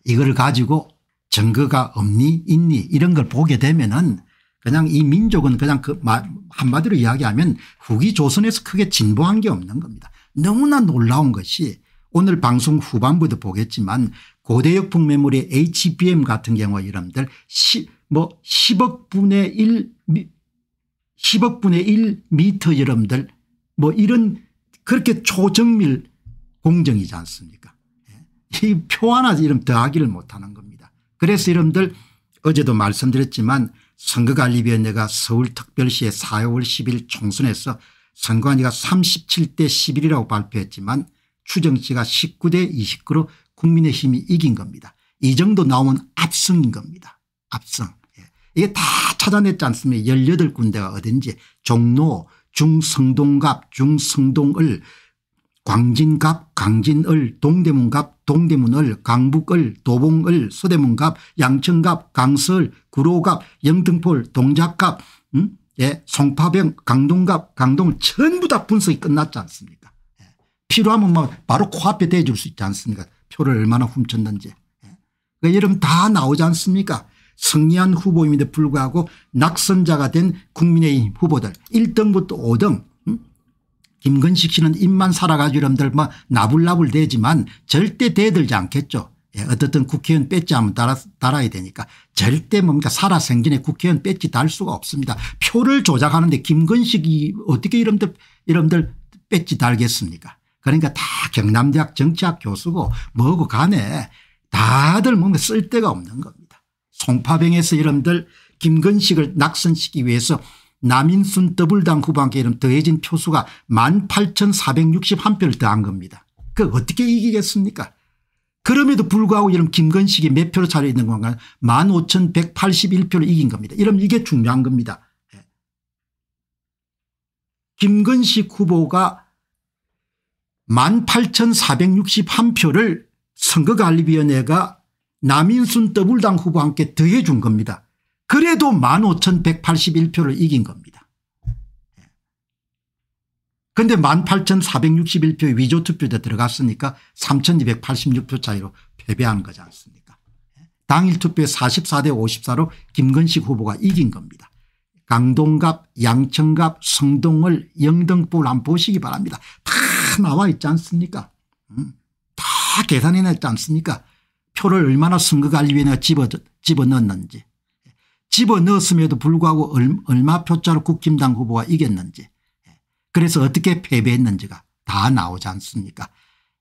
이걸 가지고 증거가 없니 있니 이런 걸 보게 되면 은 그냥 이 민족은 그냥 그 한마디로 이야기하면 후기 조선에서 크게 진보한 게 없는 겁니다. 너무나 놀라운 것이 오늘 방송 후반부도 보겠지만 고대역풍 매물의 HBM 같은 경우 이름들 뭐 10억 분의 1 10억 분의 1 미터 여러분들 뭐 이런 그렇게 초정밀 공정이지 않습니까 예. 이표 하나 이름 더하기를 못하는 겁니다. 그래서 여러분들 어제도 말씀드렸지만 선거관리위원회가 서울특별시의 4월 10일 총선에서 선관위가 37대 11이라고 발표했지만 추정치가 19대 29로 국민의힘이 이긴 겁니다. 이 정도 나오면 압승인 겁니다. 압승. 예. 이게 다 찾아냈지 않습니까 18군데가 어딘지 종로 중성동갑 중성동을 광진갑 강진을 동대문갑 동대문을 강북을 도봉을 서대문갑 양천갑 강서을 구로갑 영등포를 동작갑 음? 예, 송파병 강동갑 강동 전부 다 분석이 끝났지 않습니까 예. 필요하면 막 뭐 바로 코앞에 대줄 수 있지 않습니까 표를 얼마나 훔쳤는지 예. 그 여러분 다 나오지 않습니까 승리한 후보임에도 불구하고 낙선자가 된 국민의힘 후보들 1등부터 5등 김건식 씨는 입만 살아가지고 여러분들 뭐 나불나불 되지만 절대 대들지 않겠죠. 예, 어떻든 국회의원 배지 한번 달아, 달아야 되니까 절대 뭡니까 살아생전에 국회의원 배지 달 수가 없습니다. 표를 조작하는데 김건식이 어떻게 이런들 이런들 배지 달겠습니까 그러니까 다 경남대학 정치학 교수고 뭐고 간에 다들 뭔가 쓸데가 없는 겁니다. 송파병에서 이런들 김건식을 낙선시키기 위해서 남인순 더블당 후반기에 는 더해진 표수가 18,461표를 더한 겁니다. 그 어떻게 이기겠습니까 그럼에도 불구하고 이런 김건식이 몇 표로 차려 있는 건가 15,181표를 이긴 겁니다. 이러 이게 중요한 겁니다. 예. 김건식 후보가 18,461표를 선거관리위원회가 남인순 더블당 후보와 함께 더해 준 겁니다. 그래도 15,181표를 이긴 겁니다. 근데 18,461표의 위조투표자 들어갔으니까 3,286표 차이로 패배한 거지 않습니까 당일 투표에 44대 54로 김건식 후보가 이긴 겁니다. 강동갑 양천갑 성동을 영등포를 한번 보시기 바랍니다. 다 나와 있지 않습니까 음, 다 계산해놨지 않습니까 표를 얼마나 선거관리위원회가 집어, 집어넣었는지 집어넣었음에도 불구하고 얼마 표차로 국힘당 후보가 이겼는지 예. 그래서 어떻게 패배했는지가 다 나오지 않습니까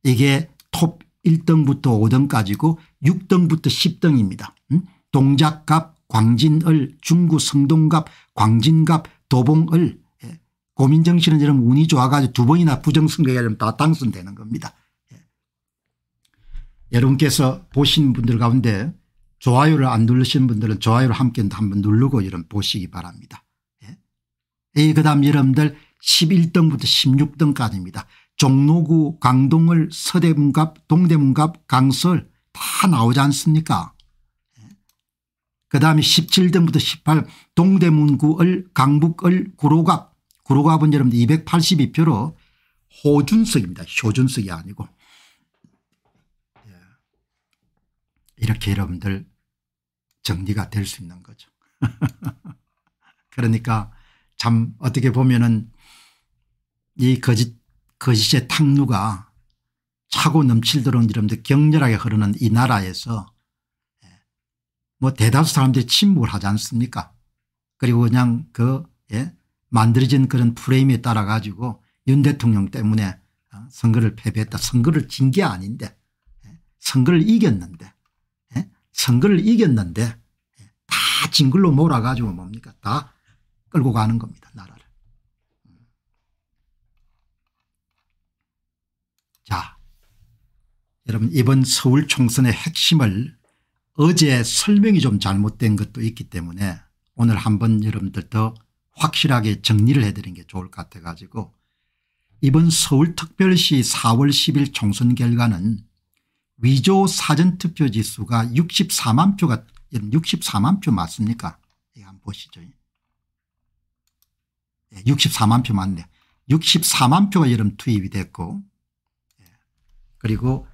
이게 톱 1등부터 5등까지고 6등부터 10등입니다. 음? 동작갑 광진을 중구 성동갑 광진갑 도봉을 예. 고민정 씨는 이런 운이 좋아가지고 두 번이나 부정선거에 하려면 다 당선되는 겁니다. 예. 여러분께서 보신 분들 가운데 좋아요를 안 누르신 분들은 좋아요를 함께 한번 누르고 여러분 보시기 바랍니다. 예. 그 다음 여러분들 11등부터 16등까지입니다. 종로구 강동을 서대문갑 동대문갑 강설 다 나오지 않습니까 예. 그 다음에 17등부터 18 동대문구을 강북을 구로갑 구로갑은 여러분들 282표로 호준석입니다. 효준석이 아니고 예. 이렇게 여러분들 정리가 될 수 있는 거죠. 그러니까 참 어떻게 보면은 이 거짓, 거짓의 탕루가 차고 넘칠도록 이런데 격렬하게 흐르는 이 나라에서 예, 뭐 대다수 사람들이 침묵을 하지 않습니까? 그리고 그냥 그 예? 만들어진 그런 프레임에 따라 가지고 윤 대통령 때문에 어, 선거를 패배했다. 선거를 진 게 아닌데 예, 선거를 이겼는데 선거를 이겼는데 다 징글로 몰아가지고 뭡니까 다 끌고 가는 겁니다 나라를. 자 여러분 이번 서울 총선의 핵심을 어제 설명이 좀 잘못된 것도 있기 때문에 오늘 한번 여러분들 더 확실하게 정리를 해드리게 좋을 것 같아 가지고 이번 서울특별시 4월 10일 총선 결과는 위조 사전투표 지수가 64만 표가 64만 표 맞습니까? 이 예, 한번 보시죠. 64만 예, 표 맞네. 64만 표가 여름 투입이 됐고 예. 그리고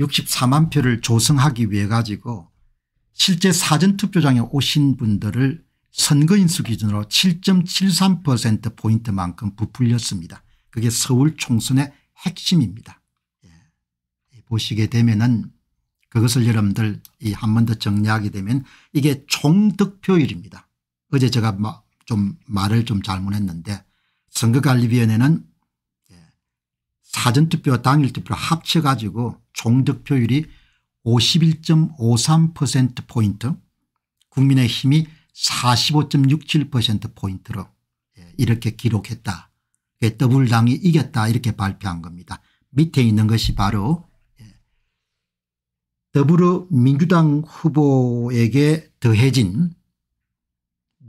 64만 표를 조성하기 위해 가지고 실제 사전투표장에 오신 분들을 선거인수 기준으로 7.73%포인트만큼 부풀렸습니다. 그게 서울 총선의 핵심입니다. 보시게 되면은 그것을 여러분들 이한 번 더 정리하게 되면 이게 총득표율입니다. 어제 제가 좀 말을 좀 잘못했는데 선거관리위원회는 예, 사전투표 당일투표를 합쳐가지고 총득표율이 51.53%포인트 국민의힘이 45.67%포인트로 예, 이렇게 기록했다. 예, 더불당이 이겼다 이렇게 발표한 겁니다. 밑에 있는 것이 바로 더불어민주당 후보에게 더해진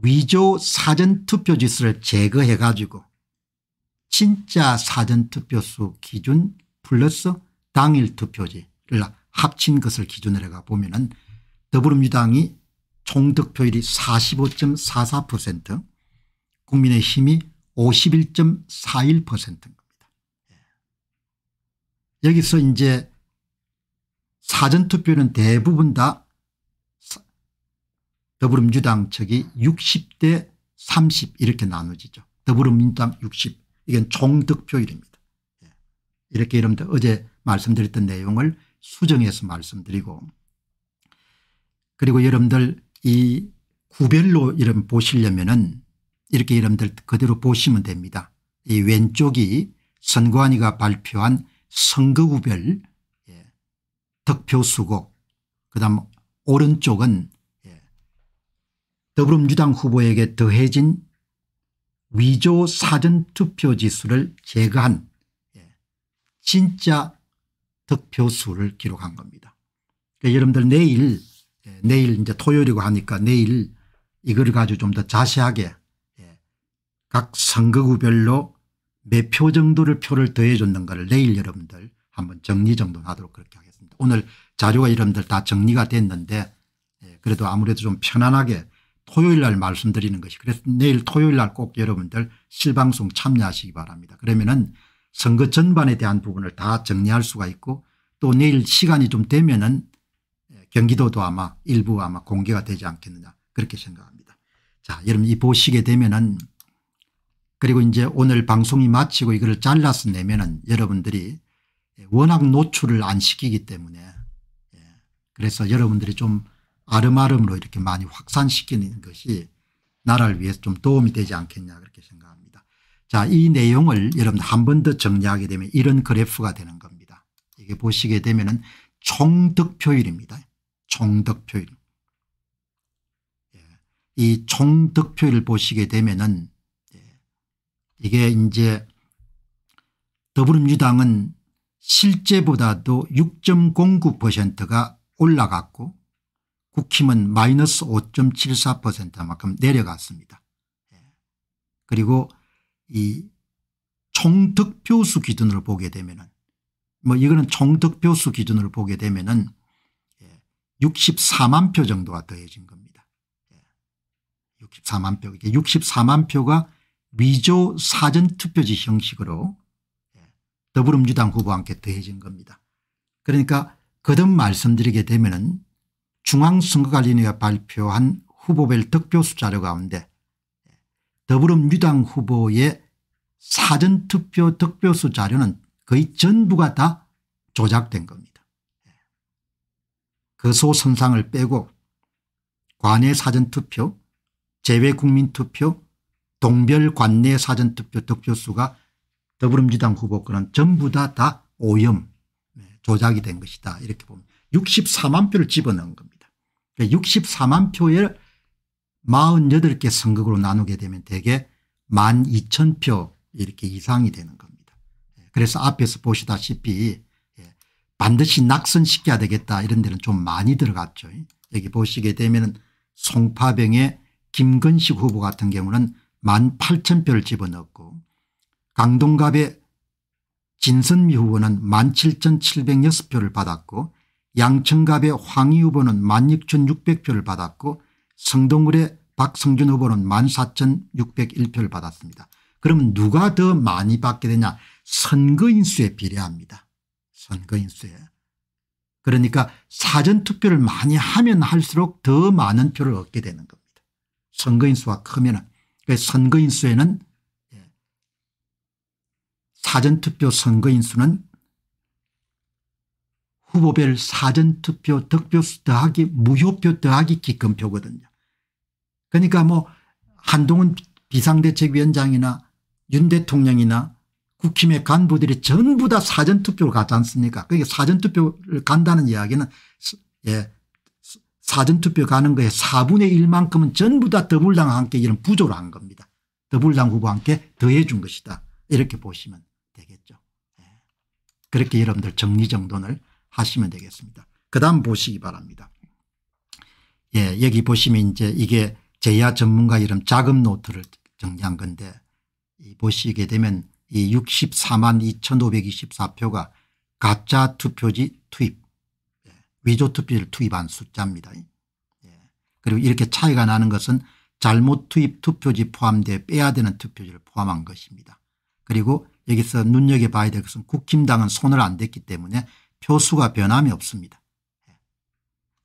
위조 사전투표지수를 제거해 가지고 진짜 사전투표수 기준 플러스 당일 투표지를 합친 것을 기준으로 해가 보면 은 더불어민주당이 총득표율이 45.44% 국민의힘이 51.41%입니다. 예. 여기서 이제 사전투표는 대부분 다 더불어민주당 측이 60대 30 이렇게 나눠지죠. 더불어민주당 60 이건 총득표율입니다. 예. 이렇게 여러분들 어제 말씀드렸던 내용을 수정해서 말씀드리고 그리고 여러분들 이 구별로 이런 보시려면 은 이렇게 여러분들 그대로 보시면 됩니다. 이 왼쪽이 선관위가 발표한 선거구별 득표수국 그다음 오른쪽은 예, 더불어민주당 후보에게 더해진 위조 사전투표지 수를 제거한 예, 진짜 득표수를 기록한 겁니다. 그러니까 여러분들 내일 예, 내일 이제 토요일이고 하니까 내일 이걸 가지고 좀 더 자세하게 각 선거구별로 몇 표 정도를 표를 더해 줬는가를 내일 여러분들 한번 정리 정돈하도록 그렇게 하겠습니다. 오늘 자료가 이름들 다 정리가 됐는데 예, 그래도 아무래도 좀 편안하게 토요일 날 말씀드리는 것이 그래서 내일 토요일 날 꼭 여러분들 실방송 참여하시기 바랍니다. 그러면은 선거 전반에 대한 부분을 다 정리할 수가 있고 또 내일 시간이 좀 되면은 예, 경기도도 아마 일부 아마 공개가 되지 않겠느냐 그렇게 생각합니다. 자 여러분 이 보시게 되면은 그리고 이제 오늘 방송이 마치고 이거를 잘라서 내면은 여러분들이 예, 워낙 노출을 안 시키기 때문에 예, 그래서 여러분들이 좀 아름아름으로 이렇게 많이 확산시키는 것이 나라를 위해서 좀 도움이 되지 않겠냐 그렇게 생각합니다. 자, 이 내용을 여러분 한 번 더 정리하게 되면 이런 그래프가 되는 겁니다. 이게 보시게 되면 총득표율입니다. 총득표율. 예, 이 총득표율을 보시게 되면 이게 이제 더불어민주당은 실제보다도 6.09%가 올라갔고 국힘은 마이너스 5.74%만큼 내려갔습니다. 예. 그리고 이 총득표수 기준으로 보게 되면뭐 이거는 총득표수 기준으로 보게 되면 64만 예, 표 정도가 더해진 겁니다. 64만 예. 표, 64만 표가 위조 사전투표지 형식으로 더불어민주당 후보와 함께 더해진 겁니다. 그러니까 거듭 말씀드리게 되면 중앙선거관리위원회가 발표한 후보별 득표수 자료 가운데 더불어민주당 후보의 사전투표 득표수 자료는 거의 전부가 다 조작된 겁니다. 거소 그 선상을 빼고 관내 사전투표, 재외국민투표, 동별 관내 사전투표 득표수가 더불어민주당 후보권은 전부 다, 다 오염 네, 조작이 된 것이다 이렇게 보면 64만 표를 집어넣은 겁니다. 그러니까 64만 표를 48개 선거구로 나누게 되면 대개 12,000표 이렇게 이상이 되는 겁니다. 네, 그래서 앞에서 보시다시피 예, 반드시 낙선시켜야 되겠다 이런 데는 좀 많이 들어갔죠. 여기 보시게 되면 송파병의 김건식 후보 같은 경우는 18,000표를 집어넣고 강동갑의 진선미 후보는 17,706표를 받았고 양천갑의 황희 후보는 16,600표를 받았고 성동울의 박성준 후보는 14,601표를 받았습니다. 그러면 누가 더 많이 받게 되냐 선거인수에 비례합니다. 선거인수에. 그러니까 사전투표를 많이 하면 할수록 더 많은 표를 얻게 되는 겁니다. 선거인수가 크면 은 그 선거인수에는 사전투표 선거인 수는 후보별 사전투표 득표 수 더하기 무효표 더하기 기권표거든요. 그러니까 뭐 한동훈 비상대책위원장이나 윤 대통령이나 국힘의 간부들이 전부 다 사전투표를 가지 않습니까 그러니까 사전투표를 간다는 이야기는 예, 사전투표 가는 거에 4분의 1만큼은 전부 다 더불당과 함께 이런 부조를 한 겁니다. 더불당 후보와 함께 더해 준 것이다. 이렇게 보시면 그렇게 여러분들 정리정돈을 하시면 되겠습니다. 그 다음 보시기 바랍니다. 예, 여기 보시면 이제 이게 제야 전문가 이름 자금 노트를 정리한 건데 보시게 되면 이 64만 2524표가 가짜 투표지 투입 예, 위조 투표지를 투입한 숫자입니다. 예, 그리고 이렇게 차이가 나는 것은 잘못 투입 투표지 포함돼 빼야 되는 투표지를 포함한 것입니다. 그리고 여기서 눈여겨봐야 될 것은 국힘당은 손을 안 댔기 때문에 표수가 변함이 없습니다.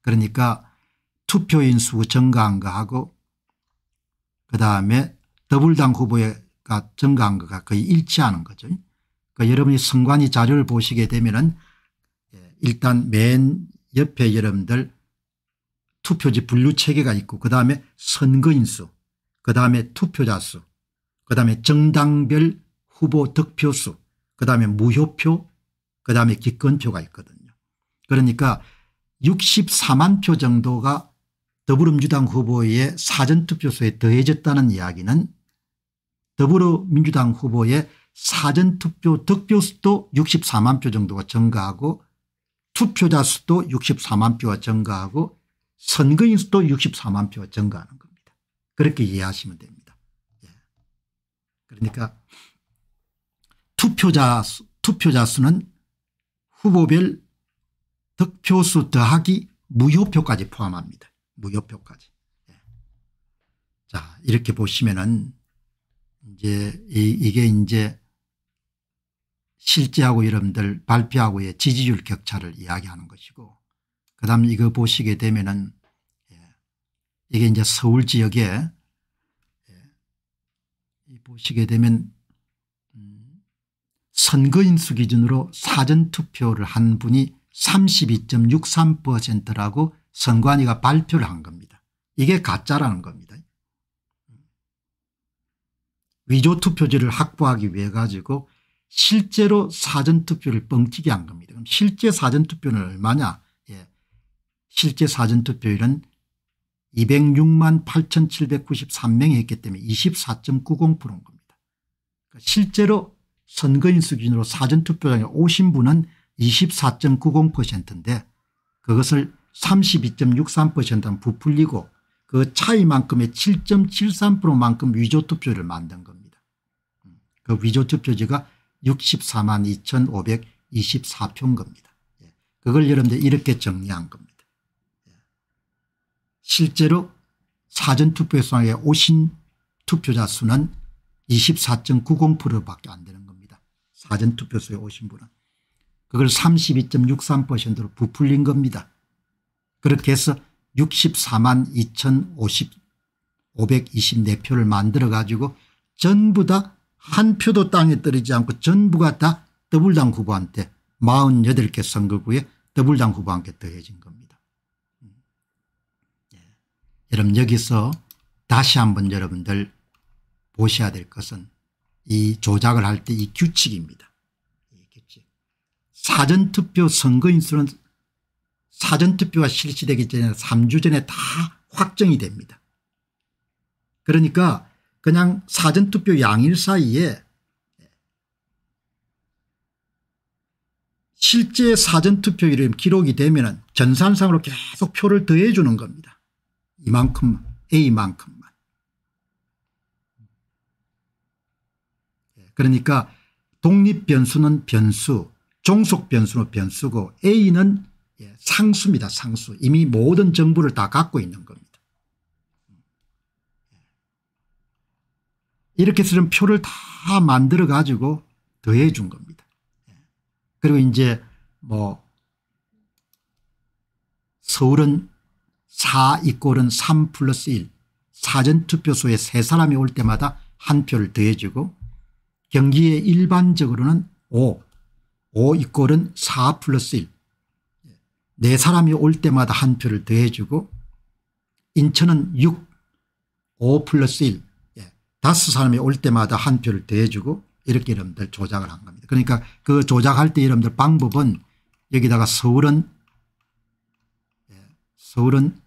그러니까 투표인수 증가한 거하고 그다음에 더불당 후보가 증가한 거가 거의 일치하는 거죠. 그러니까 여러분이 선관위 자료를 보시게 되면 은 예, 일단 맨 옆에 여러분들 투표지 분류 체계가 있고 그다음에 선거인수 그다음에 투표자 수 그다음에 정당별 후보 득표수 그 다음에 무효표 그 다음에 기권표가 있거든요. 그러니까 64만 표 정도가 더불어민주당 후보의 사전투표소에 더해졌다는 이야기는 더불어민주당 후보의 사전투표 득표수도 64만 표 정도가 증가하고 투표자 수도 64만 표가 증가하고 선거인 수도 64만 표가 증가하는 겁니다. 그렇게 이해하시면 됩니다. 예. 그러니까 투표자 수, 투표자 수는 후보별 득표수 더하기 무효표까지 포함합니다. 무효표까지. 예. 자 이렇게 보시면은 이제 이, 이게 이제 실제하고 여러분들 발표하고의 지지율 격차를 이야기하는 것이고 그 다음 이거 보시게 되면은 예. 이게 이제 서울 지역에 예. 보시게 되면 선거인수 기준으로 사전투표를 한 분이 32.63%라고 선관위가 발표를 한 겁니다. 이게 가짜라는 겁니다. 위조 투표지를 확보하기 위해 가지고 실제로 사전투표를 뻥튀기 한 겁니다. 그럼 실제 사전투표는 얼마냐 예. 실제 사전투표율은 206만 8793명이 했기 때문에 24.90%인 겁니다. 그러니까 실제로 선거인 수준으로 사전투표장에 오신 분은 24.90%인데 그것을 32.63%는 부풀리고 그 차이만큼의 7.73%만큼 위조투표를 만든 겁니다. 그 위조투표지가 64만 2,524표인 겁니다. 예. 그걸 여러분들 이렇게 정리한 겁니다. 예. 실제로 사전투표상에 오신 투표자 수는 24.90%밖에 안 되는 가전투표소에 오신 분은 그걸 32.63%로 부풀린 겁니다. 그렇게 해서 64만 2,524표를 만들어 가지고 전부 다 한 표도 땅에 떨어지지 않고 전부가 다더블당 후보한테 48개 선거구에 더블당 후보한테 더해진 겁니다. 예. 여러분 여기서 다시 한번 여러분들 보셔야 될 것은 이 조작을 할 때 이 규칙입니다. 사전투표 선거인수는 사전투표가 실시되기 전에 3주 전에 다 확정이 됩니다. 그러니까 그냥 사전투표 양일 사이에 실제 사전투표 이 기록이 되면 전산상으로 계속 표를 더해주는 겁니다. 이만큼 A만큼 그러니까 독립 변수는 변수 종속 변수는 변수고 A는 예, 상수입니다. 상수. 이미 모든 정보를 다 갖고 있는 겁니다. 이렇게 쓰는 표를 다 만들어 가지고 더해 준 겁니다. 그리고 이제 뭐 서울은 4 이꼴은 3 플러스 1 사전투표소에 세 사람이 올 때마다 한 표를 더해주고 경기에 일반적으로는 5, 5 이꼴은 4 플러스 1. 네 사람이 올 때마다 한 표를 더해주고 인천은 6, 5 플러스 1. 예. 다섯 사람이 올 때마다 한 표를 더해주고 이렇게 여러분들 조작을 한 겁니다. 그러니까 그 조작할 때 여러분들 방법은 여기다가 서울은 예. 서울은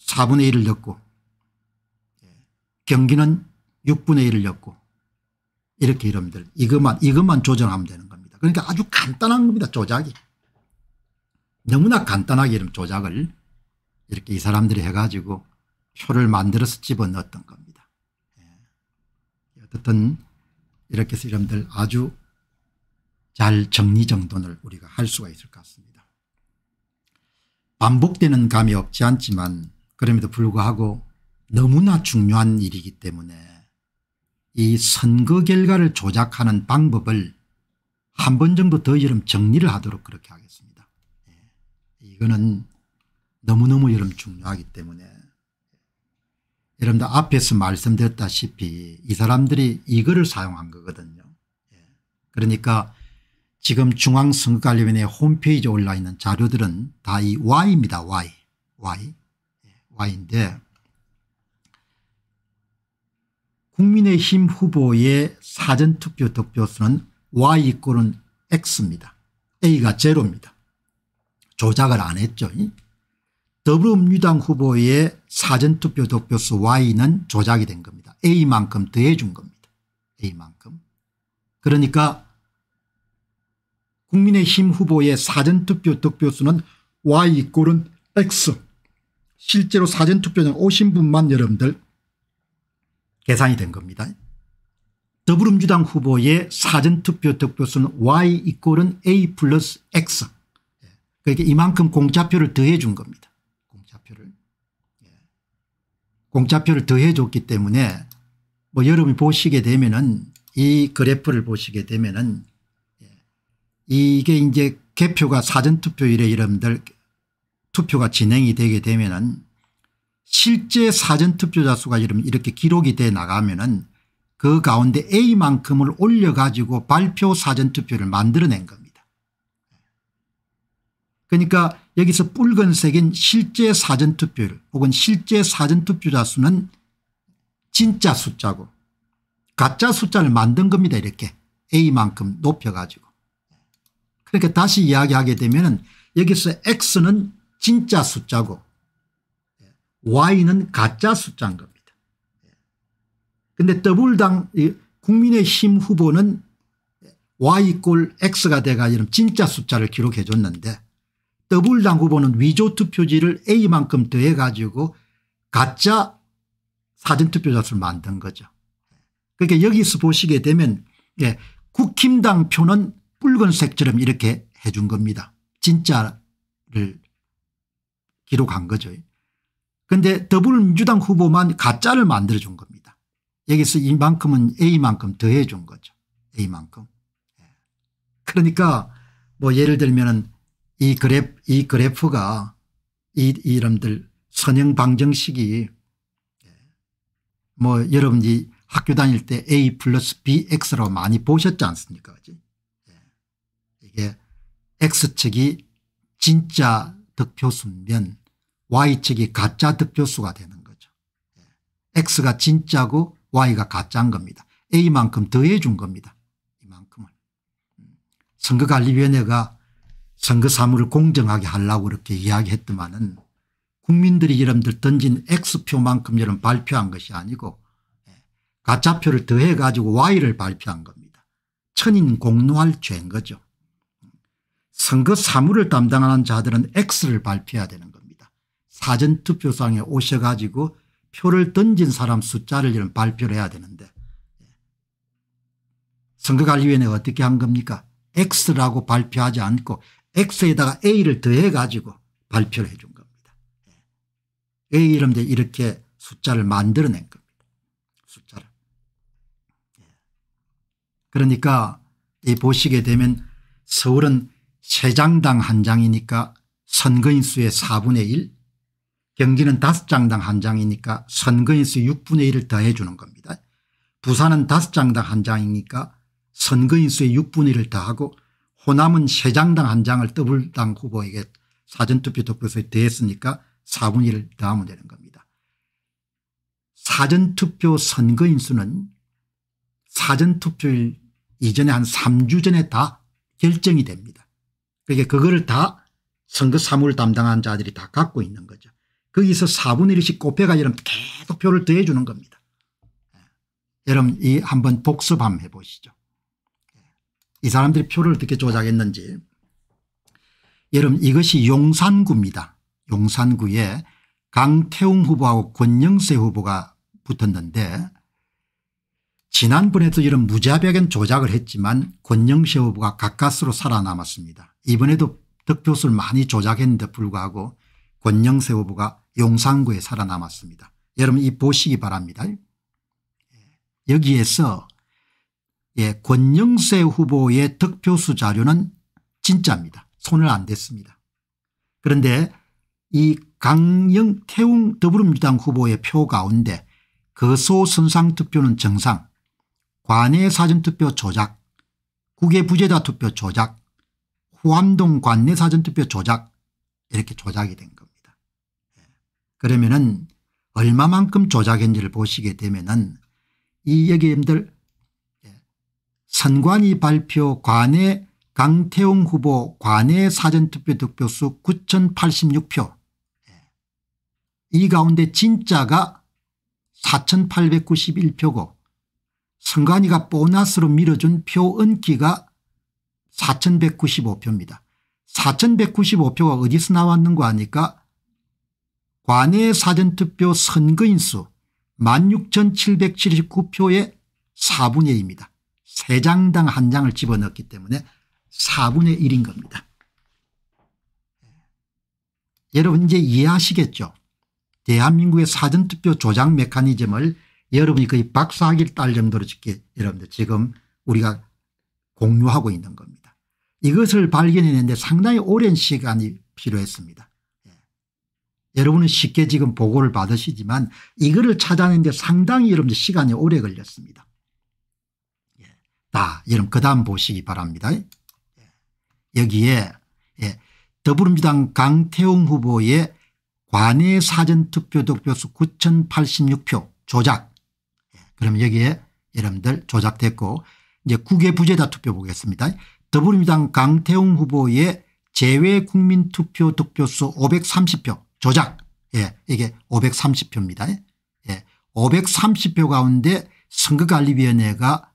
4분의 1을 넣고 예. 경기는 6분의 1을 넣고 이렇게 이러면 될 이것만 이것만 조정하면 되는 겁니다. 그러니까 아주 간단한 겁니다. 조작이. 너무나 간단하게 이런 조작을 이렇게 이 사람들이 해가지고 표를 만들어서 집어넣었던 겁니다. 예. 어쨌든 이렇게 해서 이름들 아주 잘 정리정돈을 우리가 할 수가 있을 것 같습니다. 반복되는 감이 없지 않지만 그럼에도 불구하고 너무나 중요한 일이기 때문에 이 선거 결과를 조작하는 방법을 한 번 정도 더 여름 정리를 하도록 그렇게 하겠습니다. 예. 이거는 너무너무 여름 중요하기 때문에 여러분들 앞에서 말씀드렸다시피 이 사람들이 이거를 사용한 거거든요. 예. 그러니까 지금 중앙선거관리위원회 홈페이지에 올라 있는 자료들은 다 이 Y입니다. Y. Y. 예. Y인데 국민의힘 후보의 사전투표 득표수는 y 이꼴은 x입니다. a가 제로입니다. 조작을 안 했죠. 더불어민주당 후보의 사전투표 득표수 y는 조작이 된 겁니다. a만큼 더해준 겁니다. a만큼. 그러니까 국민의힘 후보의 사전투표 득표수는 y 이꼴은 x 실제로 사전투표장 오신 분만 여러분들 계산이 된 겁니다. 더불어민주당 후보의 사전투표 득표수는 y 이꼴은 a 플러스 x 예. 그러니까 이만큼 공짜표를 더해 준 겁니다. 공짜표를. 예. 공짜표를 더해 줬기 때문에 뭐 여러분이 보시게 되면은 이 그래프를 보시게 되면은 예. 이게 이제 개표가 사전투표일에 여러분들 투표가 진행이 되게 되면은 실제 사전투표자 수가 이러면 이렇게 기록이 돼 나가면은 그 가운데 A만큼을 올려가지고 발표 사전투표를 만들어낸 겁니다. 그러니까 여기서 붉은색인 실제 사전투표율 혹은 실제 사전투표자 수는 진짜 숫자고 가짜 숫자를 만든 겁니다. 이렇게 A만큼 높여가지고. 그러니까 다시 이야기하게 되면 은 여기서 X는 진짜 숫자고 Y는 가짜 숫자인 겁니다. 근데 더블당 국민의힘 후보는 y 꼴 x가 돼가 이런 진짜 숫자를 기록해 줬는데 더블당 후보는 위조 투표지를 a만큼 더해 가지고 가짜 사전투표자 수를 만든 거죠. 그러니까 여기서 보시게 되면 예, 국힘당 표는 붉은색처럼 이렇게 해준 겁니다. 진짜를 기록한 거죠. 그런데 더불어민주당 후보만 가짜를 만들어준 겁니다. 여기서 이만큼은 A만큼 더해준 거죠. A만큼. 예. 그러니까 뭐 예를 들면 은이 그래이 그래프가 이 이름들 선형 방정식이 예. 뭐 여러분이 학교 다닐 때 A 플러스 BX로 많이 보셨지 않습니까? 예. 이게 X축이 진짜 득표수면 Y측이 가짜 득표수가 되는 거죠. 예. X가 진짜고 Y가 가짜인 겁니다. A만큼 더해 준 겁니다. 이만큼을. 음. 선거관리위원회가 선거 사무를 공정하게 하려고 이렇게 이야기했더만은 국민들이 여러분들 던진 X표만큼 여러분 발표한 것이 아니고 예. 가짜표를 더해 가지고 Y를 발표한 겁니다. 천인 공노할 죄인 거죠. 음. 선거 사무를 담당하는 자들은 X를 발표해야 되는 거죠. 사전투표상에 오셔가지고 표를 던진 사람 숫자를 발표를 해야 되는데 선거관리위원회가 어떻게 한 겁니까 X라고 발표하지 않고 X에다가 A를 더해가지고 발표를 해준 겁니다. 예. A 이름대 이렇게 숫자를 만들어낸 겁니다. 숫자를. 예. 그러니까 이 보시게 되면 서울은 세장당한 장이니까 선거인수의 4분의 1 경기는 5 장당 한 장이니까 선거인수 6분의 1을 더해 주는 겁니다. 부산은 5 장당 한 장이니까 선거인수의 6분의 1을 더하고 호남은 3 장당 한 장을 더블당 후보에게 사전투표 득표수에 대했으니까 4분의 1을 더하면 되는 겁니다. 사전투표 선거인수는 사전투표일 이전에 한 3주 전에 다 결정이 됩니다. 그게 그러니까 그거를 다 선거 사무를 담당한 자들이 다 갖고 있는 거죠. 거기서 4분의 1씩 곱해가지고 계속 표를 더해 주는 겁니다. 예. 여러분 이 한번 복습 한번 해보시죠. 예. 이 사람들이 표를 어떻게 조작했는지. 여러분 이것이 용산구입니다. 용산구에 강태웅 후보하고 권영세 후보가 붙었는데 지난번에도 이런 무자비하게 조작을 했지만 권영세 후보가 가까스로 살아남았습니다. 이번에도 득표수를 많이 조작했는데 불구하고 권영세 후보가 용산구에 살아남았습니다. 여러분 이 보시기 바랍니다. 예. 여기에서 예, 권영세 후보의 득표수 자료는 진짜입니다. 손을 안 댔습니다. 그런데 이 강영 태웅 더불어민주당 후보의 표 가운데 거소선상 투표는 정상 관내 사전투표 조작 국외 부재자 투표 조작 호암동 관내 사전투표 조작 이렇게 조작이 된 거예요. 그러면은 얼마만큼 조작했지를 보시게 되면은 이 여기님들 예, 선관위 발표 관내 강태웅 후보 관내 사전투표 득표수 9,086표 예. 이 가운데 진짜가 4,891표고 선관위가 보너스로 밀어준 표 은기가 4,195표입니다. 4,195표가 어디서 나왔는가 하니까 관외 사전투표 선거인수 16,779표의 4분의 1입니다. 3장당 1장을 집어넣기 때문에 4분의 1인 겁니다. 예. 여러분 이제 이해하시겠죠? 대한민국의 사전투표 조작 메커니즘을 여러분이 거의 박사학위를 딸 정도로 쉽게 여러분들 지금 우리가 공유하고 있는 겁니다. 이것을 발견했는데 상당히 오랜 시간이 필요했습니다. 여러분은 쉽게 지금 보고를 받으시지만 이거를 찾아내는데 상당히 여러분들 시간이 오래 걸렸습니다. 예. 다 여러분 그 다음 보시기 바랍니다. 예. 여기에 예. 더불어민주당 강태웅 후보의 관내 사전투표 득표수 9,086표 조작. 예. 그럼 여기에 여러분들 조작됐고 이제 국외 부재다 투표 보겠습니다. 더불어민주당 강태웅 후보의 재외국민투표 득표수 530표 조작 예, 이게 530표입니다. 예, 530표 가운데 선거관리위원회가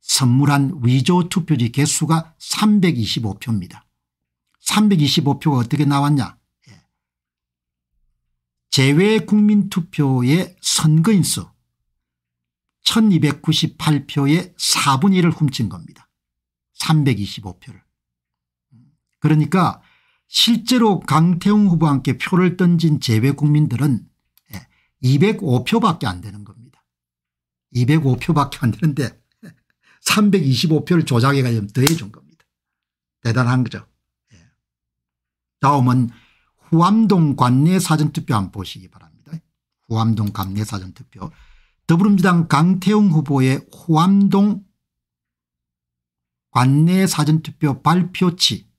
선물한 위조 투표지 개수가 325표입니다. 325표가 어떻게 나왔냐 예. 재외국민투표의 선거인수 1298표의 4분의 1을 훔친 겁니다. 325표를. 그러니까 실제로 강태웅 후보와 함께 표를 던진 재외국민들은 205표밖에 예, 안 되는 겁니다. 205표밖에 안 되는데 325표를 조작해가지고 더해준 겁니다. 대단한 거죠. 예. 다음은 후암동 관내 사전투표 한번 보시기 바랍니다. 후암동 관내 사전투표. 더불어민주당 강태웅 후보의 후암동 관내 사전투표 발표치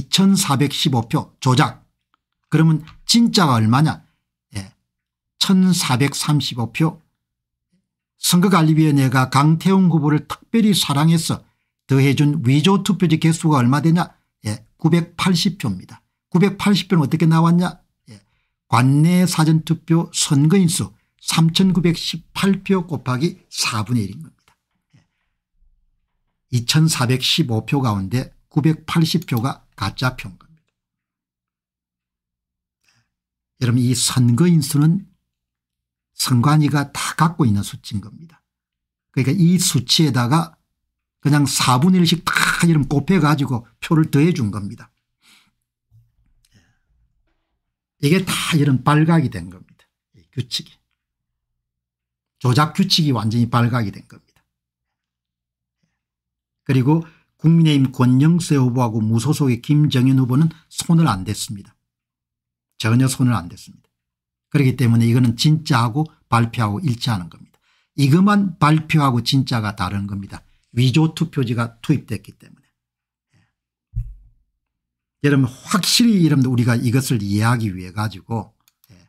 2415표 조작 그러면 진짜가 얼마냐 예. 1435표 선거관리위원회가 강태웅 후보를 특별히 사랑해서 더해준 위조 투표지 개수가 얼마 되냐 예. 980표입니다. 980표는 어떻게 나왔냐 예. 관내 사전투표 선거인수 3918표 곱하기 4분의 1인 겁니다. 2415표 예, 가운데 980표가 가짜 평가입니다. 여러분 이 선거 인수는 선관위가 다 갖고 있는 수치인 겁니다. 그러니까 이 수치에다가 그냥 4분의 1씩 다 이름 곱해가지고 표를 더해 준 겁니다. 이게 다 이런 발각이 된 겁니다. 규칙이. 조작 규칙이 완전히 발각이 된 겁니다. 그리고 국민의힘 권영세 후보하고 무소속의 김정현 후보는 손을 안 댔습니다. 전혀 손을 안 댔습니다. 그렇기 때문에 이거는 진짜하고 발표하고 일치하는 겁니다. 이것만 발표하고 진짜가 다른 겁니다. 위조 투표지가 투입됐기 때문에. 예. 여러분 확실히 여러분 우리가 이것을 이해하기 위해 가지고 예.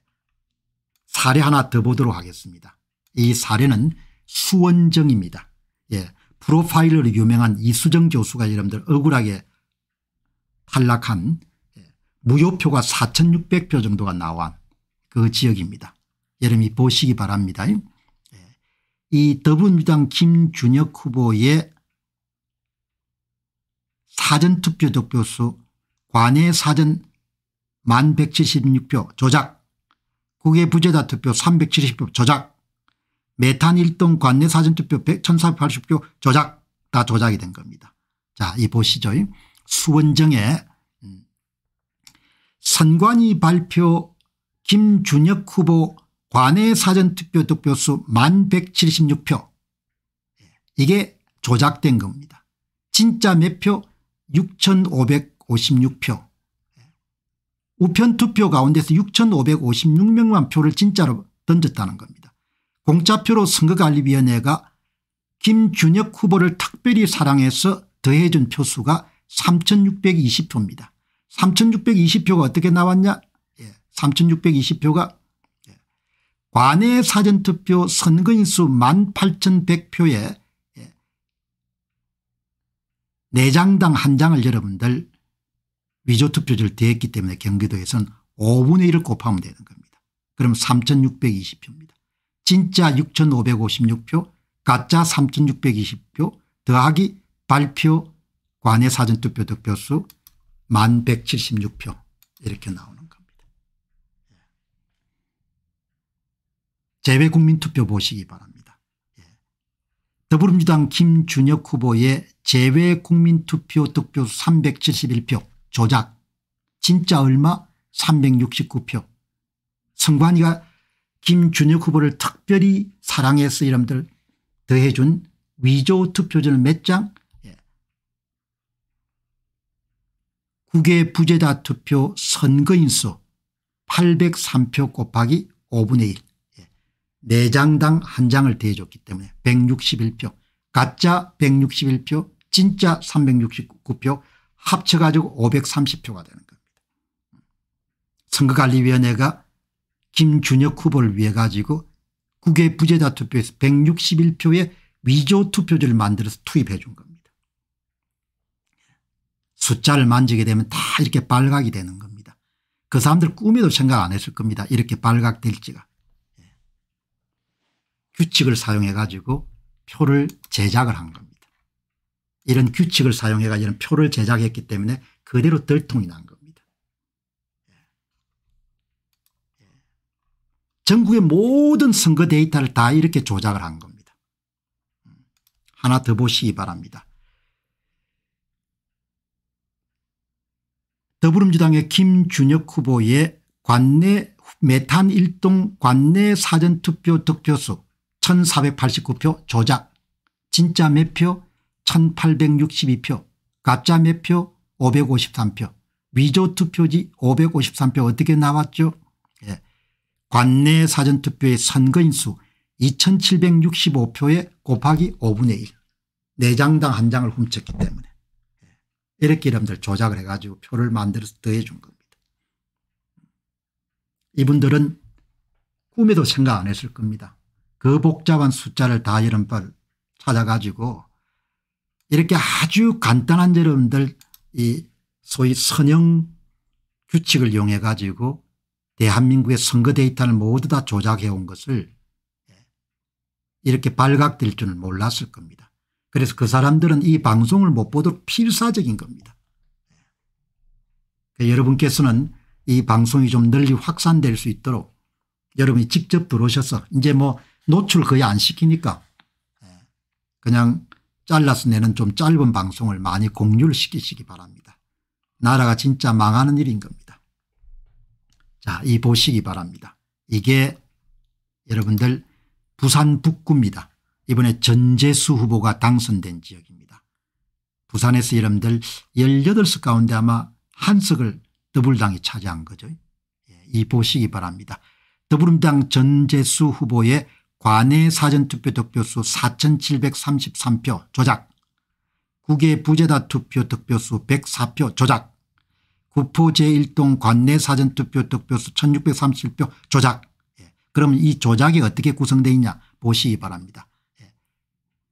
사례 하나 더 보도록 하겠습니다. 이 사례는 수원정입니다. 예. 프로파일러로 유명한 이수정 교수가 여러분들 억울하게 탈락한 예, 무효표가 4600표 정도가 나온 그 지역입니다. 여러분이 보시기 바랍니다. 예, 이 더불어민주당 김준혁 후보의 사전투표 득표수 관외 사전 1176표 조작 국외 부재다 투표 370표 조작 메탄 1동 관내 사전투표 1480표 조작 다 조작이 된 겁니다. 자, 이 보시죠. 수원정에 음, 선관위 발표 김준혁 후보 관내 사전투표 득표수 1176표 예, 이게 조작된 겁니다. 진짜 몇 표? 6556표. 예, 우편투표 가운데서 6556명만 표를 진짜로 던졌다는 겁니다. 공짜표로 선거관리위원회가 김준혁 후보를 특별히 사랑해서 더해준 표수가 3620표입니다. 3620표가 어떻게 나왔냐 3620표가 예, 예, 관내 사전투표 선거인수 18,100표에 네장당한 예, 장을 여러분들 위조투표를 대했기 때문에 경기도에서는 5분의 1을 곱하면 되는 겁니다. 그럼 3620표입니다. 진짜 6556표 가짜 3620표 더하기 발표 관외 사전투표 득표수 1176표 이렇게 나오는 겁니다. 예. 재외 국민투표 보시기 바랍니다. 예. 더불어민주당 김준혁 후보의 재외 국민투표 득표수 371표 조작 진짜 얼마 369표 성관이가 김준혁 후보를 특별히 사랑해서 이름들 더해준 위조 투표전을 몇 장, 예. 국외 부재자 투표 선거인수 803표 곱하기 5분의 1 4장당 예. 한장을 대해줬기 때문에 161표 가짜 161표 진짜 369표 합쳐가지고 530표가 되는 겁니다. 선거관리위원회가 김준혁 후보를 위해 가지고 국외 부재자 투표에서 161표의 위조 투표지를 만들어서 투입해 준 겁니다. 숫자를 만지게 되면 다 이렇게 발각이 되는 겁니다. 그 사람들 꿈에도 생각 안 했을 겁니다. 이렇게 발각될지가. 예. 규칙을 사용해 가지고 표를 제작을 한 겁니다. 이런 규칙을 사용해 가지고 표를 제작했기 때문에 그대로 들통이 난 겁니다. 전국의 모든 선거 데이터를 다 이렇게 조작을 한 겁니다. 하나 더 보시기 바랍니다. 더불어민주당의 김준혁 후보의 관내 메탄 1동 관내 사전투표 득표수 1489표 조작 진짜 몇 표? 1862표 가짜 몇 표? 553표 위조 투표지 553표 어떻게 나왔죠? 관내 사전투표의 선거인수 2765표에 곱하기 5분의 1 4장당 한장을 훔쳤기 때문에 예. 이렇게 이름들 조작을 해가지고 표를 만들어서 더해 준 겁니다. 이분들은 꿈에도 생각 안 했을 겁니다. 그 복잡한 숫자를 다 이름빨 찾아가지고 이렇게 아주 간단한 여러분들 이 소위 선형 규칙을 이용해 가지고 대한민국의 선거 데이터를 모두 다 조작해온 것을 이렇게 발각될 줄은 몰랐을 겁니다. 그래서 그 사람들은 이 방송을 못 보도록 필사적인 겁니다. 그 여러분께서는 이 방송이 좀 널리 확산될 수 있도록 여러분이 직접 들어오셔서 이제 뭐 노출 거의 안 시키니까 그냥 잘라서 내는 좀 짧은 방송을 많이 공유를 시키시기 바랍니다. 나라가 진짜 망하는 일인 겁니다. 자, 이 보시기 바랍니다. 이게 여러분들 부산 북구입니다. 이번에 전재수 후보가 당선된 지역입니다. 부산에서 여러분들 18석 가운데 아마 한 석을 더불당이 차지한 거죠. 예, 이 보시기 바랍니다. 더불당 전재수 후보의 관내 사전투표 득표수 4733표 조작 국외 부재다 투표 득표수 104표 조작 구포 제1동 관내 사전투표 득표수 1 6 3 7표 조작. 예. 그러면 이 조작이 어떻게 구성되어 있냐 보시기 바랍니다. 예.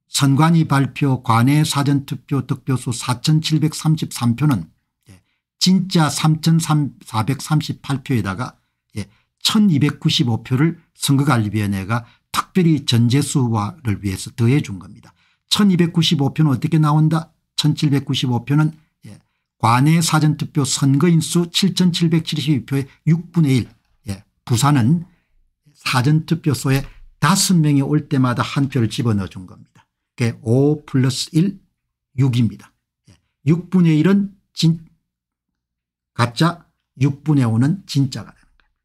선관위 발표 관내 사전투표 득표수 4733표는 예. 진짜 3438표에다가 1295표를 예, 선거관리위원회가 특별히 전재수 후를 위해서 더해 준 겁니다. 1295표는 어떻게 나온다 1795표는 관내 사전투표 선거인수 7772표의 6분의 1 예. 부산은 사전투표소에 5명이 올 때마다 한 표를 집어넣어 준 겁니다. 그게 5 플러스 1 6입니다. 예. 6분의 1은 진 가짜 6분의 5는 진짜가 되는 겁니다.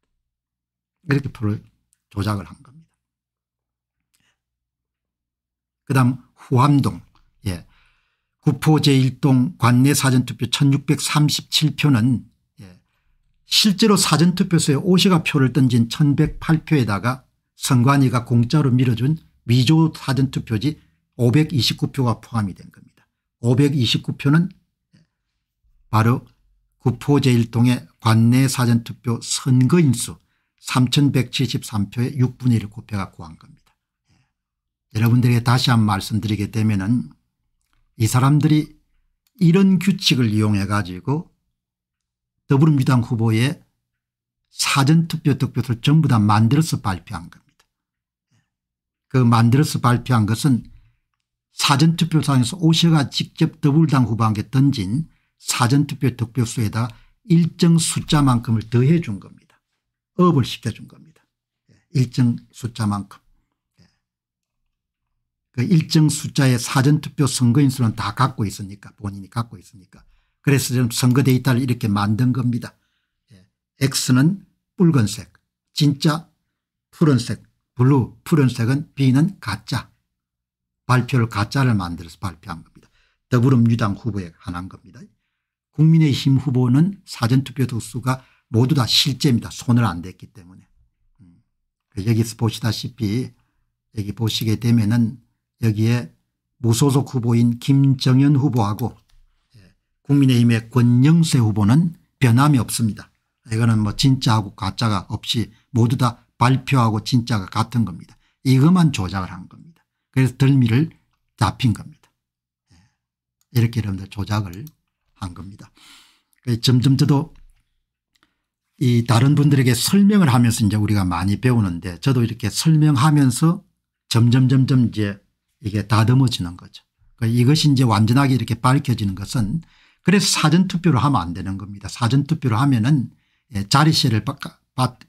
이렇게 표를 조작을 한 겁니다. 그 다음 후암동 구포 제1동 관내 사전투표 1637표는 예, 실제로 사전투표소에 오시가 표를 던진 1108표에다가 선관위가 공짜로 밀어준 위조 사전투표지 529표가 포함이 된 겁니다. 529표는 예, 바로 구포 제1동의 관내 사전투표 선거인수 3173표의 6분의 1을 곱해가 구한 겁니다. 예, 여러분들에게 다시 한 말씀드리게 되면 은이 사람들이 이런 규칙을 이용해 가지고 더불어민주당 후보의 사전투표 득표를 수 전부 다 만들어서 발표한 겁니다. 그 만들어서 발표한 것은 사전투표상에서 오셔가 직접 더불당 후보한테 던진 사전투표 득표수에다 일정 숫자만큼을 더해 준 겁니다. 업을 시켜 준 겁니다. 예, 일정 숫자만큼. 그 일정 숫자의 사전투표 선거인 수는 다 갖고 있으니까 본인이 갖고 있으니까 그래서 지금 선거 데이터를 이렇게 만든 겁니다. 예. X는 붉은색 진짜 푸른색 블루 푸른색은 B는 가짜 발표를 가짜를 만들어서 발표한 겁니다. 더불어민주당 후보에 관한 겁니다. 국민의힘 후보는 사전투표 도수가 모두 다 실제입니다. 손을 안 댔기 때문에. 음. 여기서 보시다시피 여기 보시게 되면은 여기에 무소속 후보인 김정현 후보하고 예, 국민의힘의 권영세 후보는 변함이 없습니다. 이거는 뭐 진짜하고 가짜가 없이 모두 다 발표하고 진짜가 같은 겁니다. 이것만 조작을 한 겁니다. 그래서 덜미를 잡힌 겁니다. 예, 이렇게 여러분들 조작을 한 겁니다. 그 점점 저도 이 다른 분들에게 설명을 하면서 이제 우리가 많이 배우는데 저도 이렇게 설명하면서 점점 점점 이제 이게 다듬어지는 거죠. 그러니까 이것이 이제 완전하게 이렇게 밝혀지는 것은 그래서 사전투표를 하면 안 되는 겁니다. 사전투표를 하면은 예, 자리세를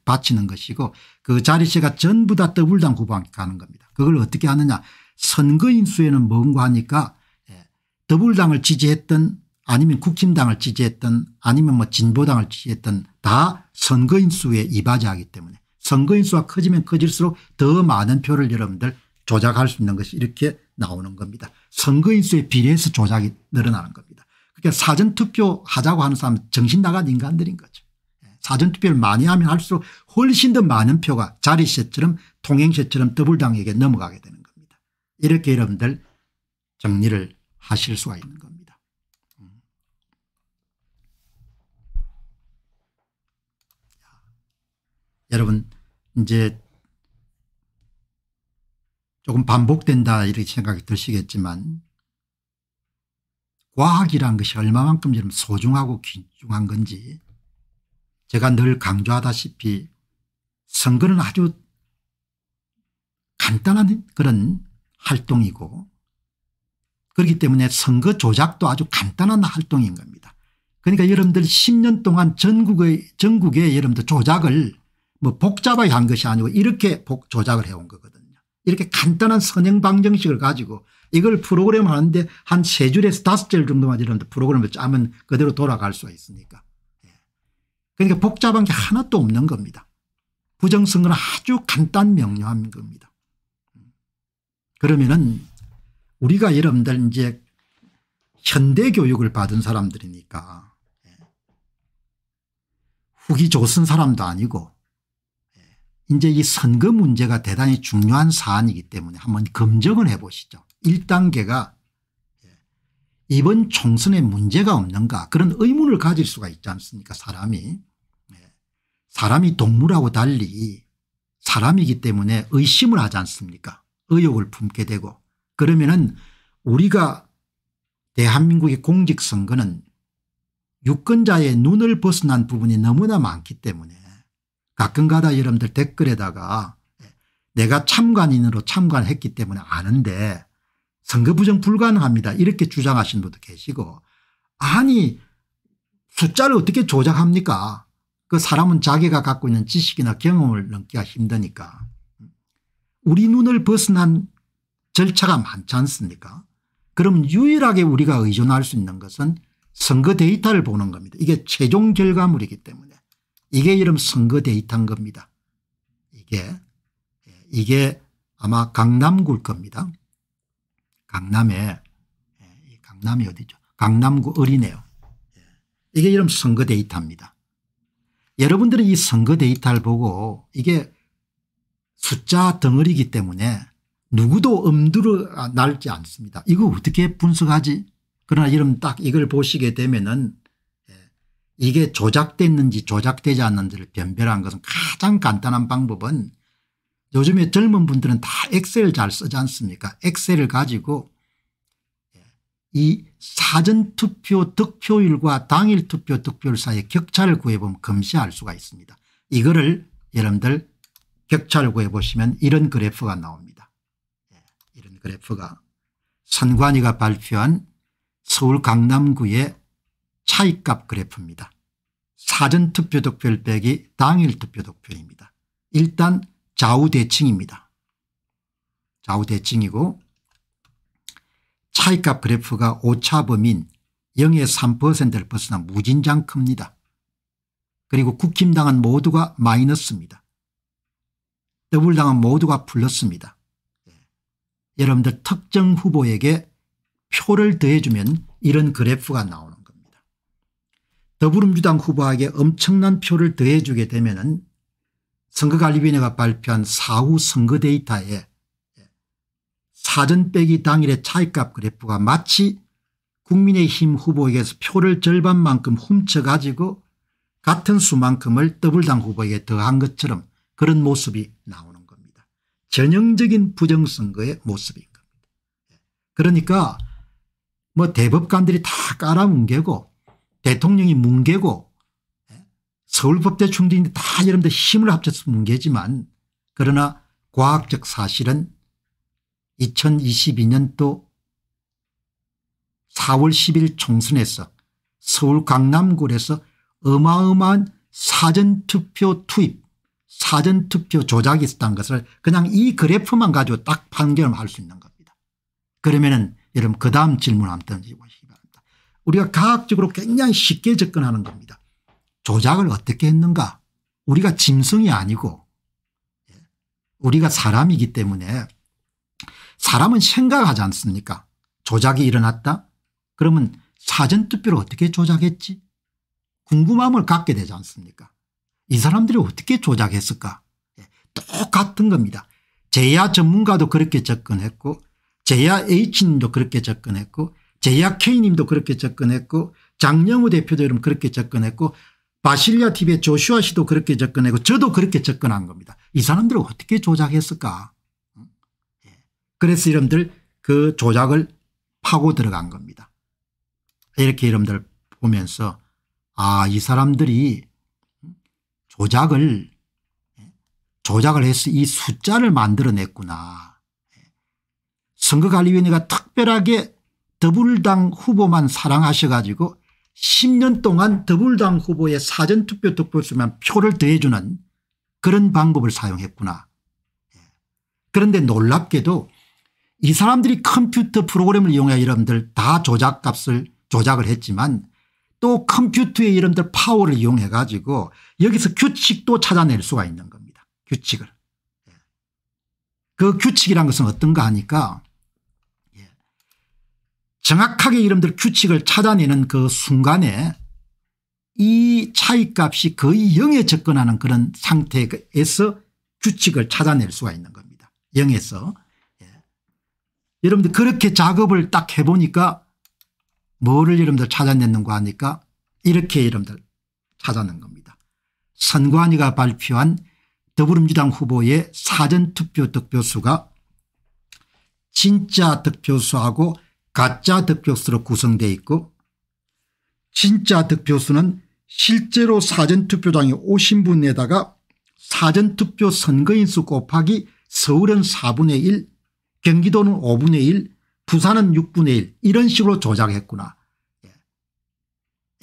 바치는 것이고 그 자리세가 전부 다 더블당 후보한테 가는 겁니다. 그걸 어떻게 하느냐 선거인수에는 뭔가 하니까 예, 더블당을 지지했던 아니면 국힘당을 지지했던 아니면 뭐 진보당을 지지했던 다 선거인수에 이바지하기 때문에 선거인수가 커지면 커질수록 더 많은 표를 여러분들 조작할 수 있는 것이 이렇게 나오는 겁니다. 선거인수에 비례해서 조작이 늘어나는 겁니다. 그러니까 사전투표 하자고 하는 사람은 정신 나간 인간들인 거죠. 예, 사전투표를 많이 하면 할수록 훨씬 더 많은 표가 자리세처럼 통행세처럼 더불당에게 넘어가게 되는 겁니다. 이렇게 여러분들 정리를 하실 수가 있는 겁니다. 음. 여러분 이제 조금 반복된다 이렇게 생각이 드시겠지만 과학이란 것이 얼마만큼 소중하고 귀중한 건지 제가 늘 강조하다시피 선거는 아주 간단한 그런 활동이고 그렇기 때문에 선거 조작도 아주 간단한 활동인 겁니다. 그러니까 여러분들 10년 동안 전국의 전국에 여러분들 조작을 뭐 복잡하게 한 것이 아니고 이렇게 복, 조작을 해온 거거든요. 이렇게 간단한 선행 방정식을 가지고 이걸 프로그램 하는데 한 세 줄에서 다섯 줄 정도만 이런 프로그램을 짜면 그대로 돌아갈 수가 있으니까. 예. 그러니까 복잡한 게 하나도 없는 겁니다. 부정선거는 아주 간단 명료한 겁니다. 그러면은 우리가 여러분들 이제 현대 교육을 받은 사람들이니까 예. 후기 조선 사람도 아니고 이제 이 선거 문제가 대단히 중요한 사안이기 때문에 한번 검증을 해보시죠. 1단계가 예, 이번 총선에 문제가 없는가 그런 의문을 가질 수가 있지 않습니까 사람이. 예, 사람이 동물하고 달리 사람이기 때문에 의심을 하지 않습니까 의욕을 품게 되고 그러면 은 우리가 대한민국의 공직선거는 유권자의 눈을 벗어난 부분이 너무나 많기 때문에 가끔가다 여러분들 댓글에다가 내가 참관인으로 참관했기 때문에 아는데 선거 부정 불가능합니다 이렇게 주장하신 분도 계시고 아니 숫자를 어떻게 조작합니까 그 사람은 자기가 갖고 있는 지식이나 경험을 넘기가 힘드니까 우리 눈을 벗어난 절차가 많지 않습니까 그럼 유일하게 우리가 의존할 수 있는 것은 선거 데이터를 보는 겁니다 이게 최종 결과물이기 때문에 이게 이름 선거 데이터인 겁니다. 이게 이게 아마 강남구일 겁니다. 강남에 강남이 어디죠? 강남구 어린애요. 이게 이름 선거 데이터입니다. 여러분들은 이 선거 데이터를 보고 이게 숫자 덩어리이기 때문에 누구도 엄두를 아, 날지 않습니다. 이거 어떻게 분석하지? 그러나 여러딱 이걸 보시게 되면은 이게 조작됐는지 조작되지 않는지를 변별한 것은 가장 간단한 방법은 요즘에 젊은 분들은 다 엑셀 잘 쓰지 않습니까 엑셀을 가지고 이 사전투표 득표율과 당일 투표 득표율 사이의 격차를 구해보면 검시할 수가 있습니다. 이거를 여러분들 격차를 구해보시면 이런 그래프가 나옵니다. 예, 이런 그래프가 선관위가 발표한 서울 강남구의 차이값 그래프입니다. 사전투표 득표율 빼기 당일투표 득표입니다 일단 좌우대칭입니다. 좌우대칭이고 차이값 그래프가 오차범인 0의 3%를 벗어나 무진장 큽니다. 그리고 국힘당한 모두가 마이너스입니다. 더블당한 모두가 플러스입니다. 예. 여러분들 특정 후보에게 표를 더해주면 이런 그래프가 나옵니다. 더불어민주당 후보에게 엄청난 표를 더해 주게 되면 선거관리위원회가 발표한 사후 선거 데이터에 사전 빼기 당일의 차이값 그래프가 마치 국민의힘 후보에게서 표를 절반만큼 훔쳐가지고 같은 수만큼을 더블당 후보에게 더한 것처럼 그런 모습이 나오는 겁니다. 전형적인 부정선거의 모습인 겁니다. 그러니까 뭐 대법관들이 다 깔아뭉개고 대통령이 뭉개고 예? 서울법대 충진인데다 여러분들 힘을 합쳐서 뭉개지만 그러나 과학적 사실은 2022년도 4월 10일 총선에서 서울 강남구에서 어마어마한 사전투표 투입 사전투표 조작이 있었다는 것을 그냥 이 그래프만 가지고 딱 판결을 할 수 있는 겁니다. 그러면 은 여러분 그 다음 질문 한번 던지고 싶습니다. 우리가 과학적으로 굉장히 쉽게 접근하는 겁니다. 조작을 어떻게 했는가 우리가 짐승이 아니고 예, 우리가 사람이기 때문에 사람은 생각하지 않습니까 조작이 일어났다 그러면 사전투표를 어떻게 조작했지 궁금함을 갖게 되지 않습니까 이 사람들이 어떻게 조작했을까 예, 똑같은 겁니다. 제야 전문가도 그렇게 접근했고 제야 H님도 그렇게 접근했고 제약아케이 님도 그렇게 접근했고 장영우 대표도 여러분 그렇게 접근했고 바실리아 TV의 조슈아 씨도 그렇게 접근했고 저도 그렇게 접근한 겁니다. 이 사람들을 어떻게 조작했을까 예. 그래서 여러분들 그 조작을 파고 들어간 겁니다. 이렇게 여러분들 보면서 아이 사람들이 조작을 예? 조작을 해서 이 숫자를 만들어냈구나. 예. 선거관리위원회가 특별하게 더불당 후보만 사랑하셔 가지고 10년 동안 더불당 후보의 사전투표 득표수만 표를 더해주는 그런 방법을 사용했구나. 예. 그런데 놀랍게도 이 사람들이 컴퓨터 프로그램을 이용해 여러분들 다 조작값을 조작을 했지만 또 컴퓨터의 여러분들 파워를 이용해 가지고 여기서 규칙도 찾아낼 수가 있는 겁니다. 규칙을. 예. 그 규칙이란 것은 어떤가 하니까 정확하게 이름들 규칙을 찾아내는 그 순간에 이 차이값이 거의 0에 접근하는 그런 상태에서 규칙을 찾아낼 수가 있는 겁니다. 0에서. 예. 여러분들 그렇게 작업을 딱 해보니까 뭐를 여러분들 찾아냈는가 하니까 이렇게 여러분들 찾아낸 겁니다. 선관위가 발표한 더불어민주당 후보의 사전투표 득표수가 진짜 득표수하고 가짜 득표수로 구성되어 있고 진짜 득표수는 실제로 사전투표장에 오신 분에다가 사전투표 선거인수 곱하기 서울은 4분의 1 경기도는 5분의 1 부산은 6분의 1 이런 식으로 조작했구나. 예.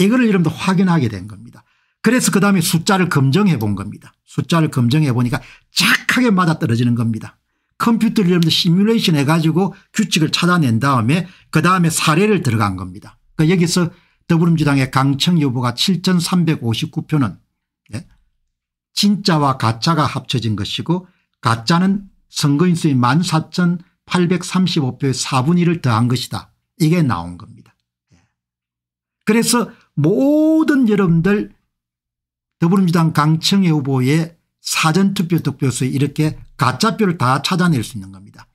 이거를 여러분도 확인하게 된 겁니다. 그래서 그다음에 숫자를 검증해 본 겁니다. 숫자를 검증해 보니까 착하게 맞아떨어지는 겁니다. 컴퓨터를 여러분들 시뮬레이션 해가지고 규칙을 찾아낸 다음에 그 다음에 사례를 들어간 겁니다. 그러니까 여기서 더불어민주당의 강청 여부가 7,359표는 예, 진짜와 가짜가 합쳐진 것이고 가짜는 선거인 수의 14,835표의 4분 1을 더한 것이다. 이게 나온 겁니다. 예. 그래서 모든 여러분들 더불어민주당 강청의 후보의 사전투표 득표수에 이렇게 가짜표를 다 찾아낼 수 있는 겁니다.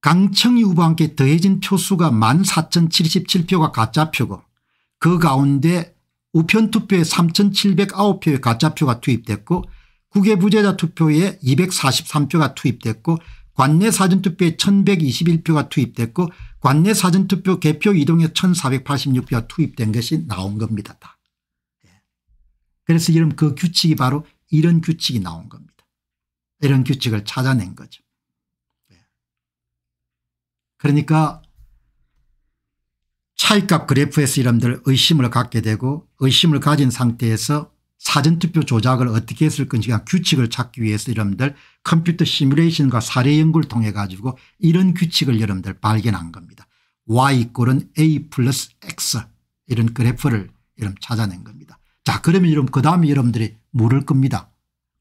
강청희 후보와 함께 더해진 표수가 14,077표가 가짜표고 그 가운데 우편투표에 3,709표의 가짜표가 투입됐고 국외부재자 투표에 243표가 투입됐고 관내 사전투표에 1121표가 투입됐고 관내 사전투표 개표 이동에 1486표가 투입된 것이 나온 겁니 다. 그래서 이런 그 규칙이 바로 이런 규칙이 나온 겁니다. 이런 규칙을 찾아낸 거죠. 네. 그러니까 차익값 그래프에서 이름들 의심을 갖게 되고 의심을 가진 상태에서 사전투표 조작을 어떻게 했을 건지 그러니까 규칙을 찾기 위해서 여러분들 컴퓨터 시뮬레이션과 사례 연구를 통해 가지고 이런 규칙을 여러분들 발견한 겁니다. y 꼴은 a 플러스 x 이런 그래프를 여러분 찾아낸 겁니다. 자 그러면 여러분 그 다음에 여러분들이 물을 겁니다.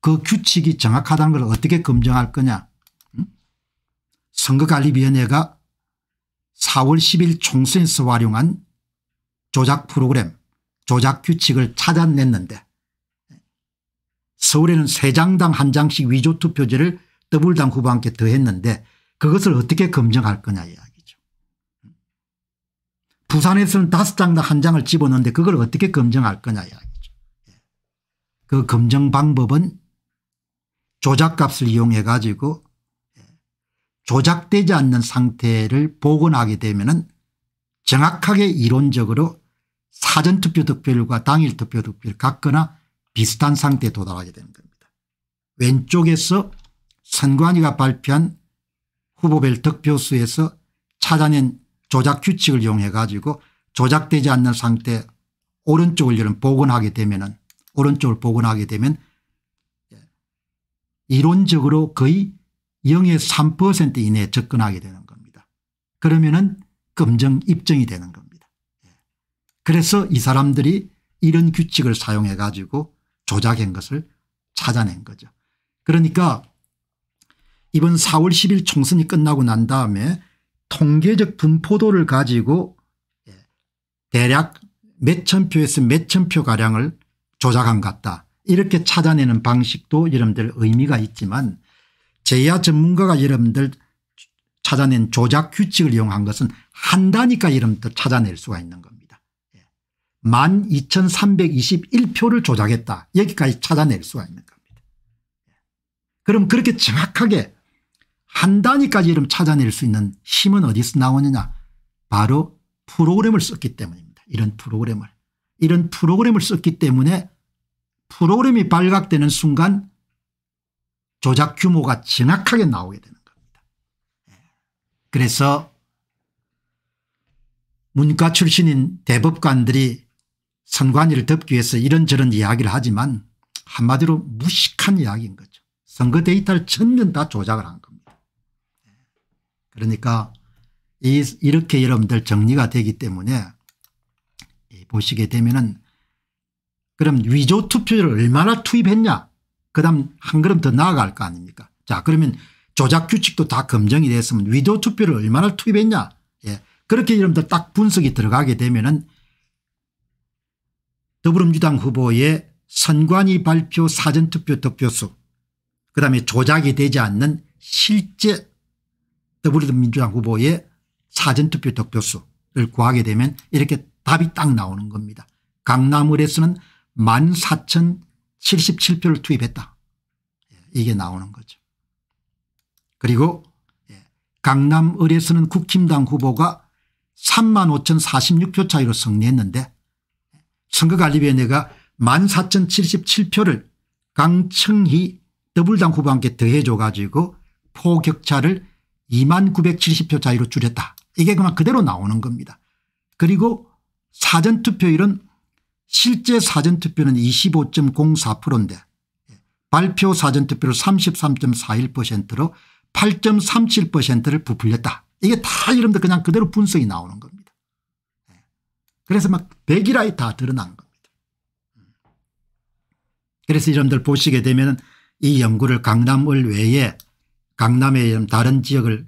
그 규칙이 정확하다는 걸 어떻게 검증할 거냐. 음? 선거관리위원회가 4월 10일 총선에서 활용한 조작 프로그램 조작 규칙을 찾아냈는데 서울에는 3장당 1장씩 위조 투표제를 더블당 후보와 함 더했는데 그것을 어떻게 검증할 거냐 이야기죠. 부산에서는 5장당 1장을 집어는데 그걸 어떻게 검증할 거냐 이야기 그 검증 방법은 조작값을 이용해 가지고 예, 조작되지 않는 상태를 복원하게 되면 정확하게 이론적으로 사전투표 득표율과 당일 투표 득표율 같거나 비슷한 상태에 도달하게 되는 겁니다. 왼쪽에서 선관위가 발표한 후보별 득표수에서 찾아낸 조작 규칙을 이용해 가지고 조작되지 않는 상태 오른쪽 을 복원하게 되면 오른쪽을 복원하게 되면 이론적으로 거의 0의 3% 이내에 접근하게 되는 겁니다. 그러면은 검정 입증이 되는 겁니다. 예. 그래서 이 사람들이 이런 규칙을 사용해 가지고 조작한 것을 찾아낸 거죠. 그러니까 이번 4월 10일 총선이 끝나고 난 다음에 통계적 분포도를 가지고 예, 대략 몇 천 표에서 몇 천 표 가량을 조작한 것 같다 이렇게 찾아내는 방식도 여러분들 의미가 있지만 제야 전문가가 여러분들 찾아낸 조작 규칙을 이용한 것은 한다니까 여러분들 찾아낼 수가 있는 겁니다. 12,321표를 예. 조작했다 여기까지 찾아낼 수가 있는 겁니다. 예. 그럼 그렇게 정확하게 한다니까지 이름 찾아낼 수 있는 힘은 어디서 나오느냐 바로 프로그램을 썼기 때문입니다. 이런 프로그램을 이런 프로그램을 썼기 때문에 프로그램이 발각되는 순간 조작 규모가 정확하게 나오게 되는 겁니다. 예. 그래서 문과 출신인 대법관들이 선관위를 덮기 위해서 이런저런 이야기를 하지만 한마디로 무식한 이야기인 거죠. 선거 데이터를 전면 다 조작을 한 겁니다. 예. 그러니까 이, 렇게 여러분들 정리가 되기 때문에 보시게 되면은 그럼 위조 투표를 얼마나 투입했냐 그 다음 한 걸음 더 나아갈 거 아닙니까 자 그러면 조작 규칙도 다 검증이 됐으면 위조 투표를 얼마나 투입했냐 예. 그렇게 여러분들 딱 분석이 들어가게 되면 은 더불어민주당 후보의 선관위 발표 사전투표 득표수 그다음에 조작이 되지 않는 실제 더불어민주당 후보의 사전투표 득표수를 구하게 되면 이렇게 답이 딱 나오는 겁니다. 강남을에서는 14,077표를 투입했다. 예, 이게 나오는 거죠. 그리고 예, 강남 을에서는 국힘당 후보가 3만 5,046표 차이로 승리했는데 선거관리위원회가 14,077표를 강청희 더블당 후보한테 더해줘 가지고 포격차를 2만 970표 차이로 줄였다. 이게 그만 그대로 나오는 겁니다. 그리고 사전투표율은 실제 사전투표는 25.04%인데 발표 사전투표로 33.41%로 8.37%를 부풀렸다. 이게 다 이름들 그냥 그대로 분석이 나오는 겁니다. 예. 그래서 막 백일하에 다 드러난 겁니다. 음. 그래서 여러분들 보시게 되면 이 연구를 강남을 외에 강남의 다른 지역을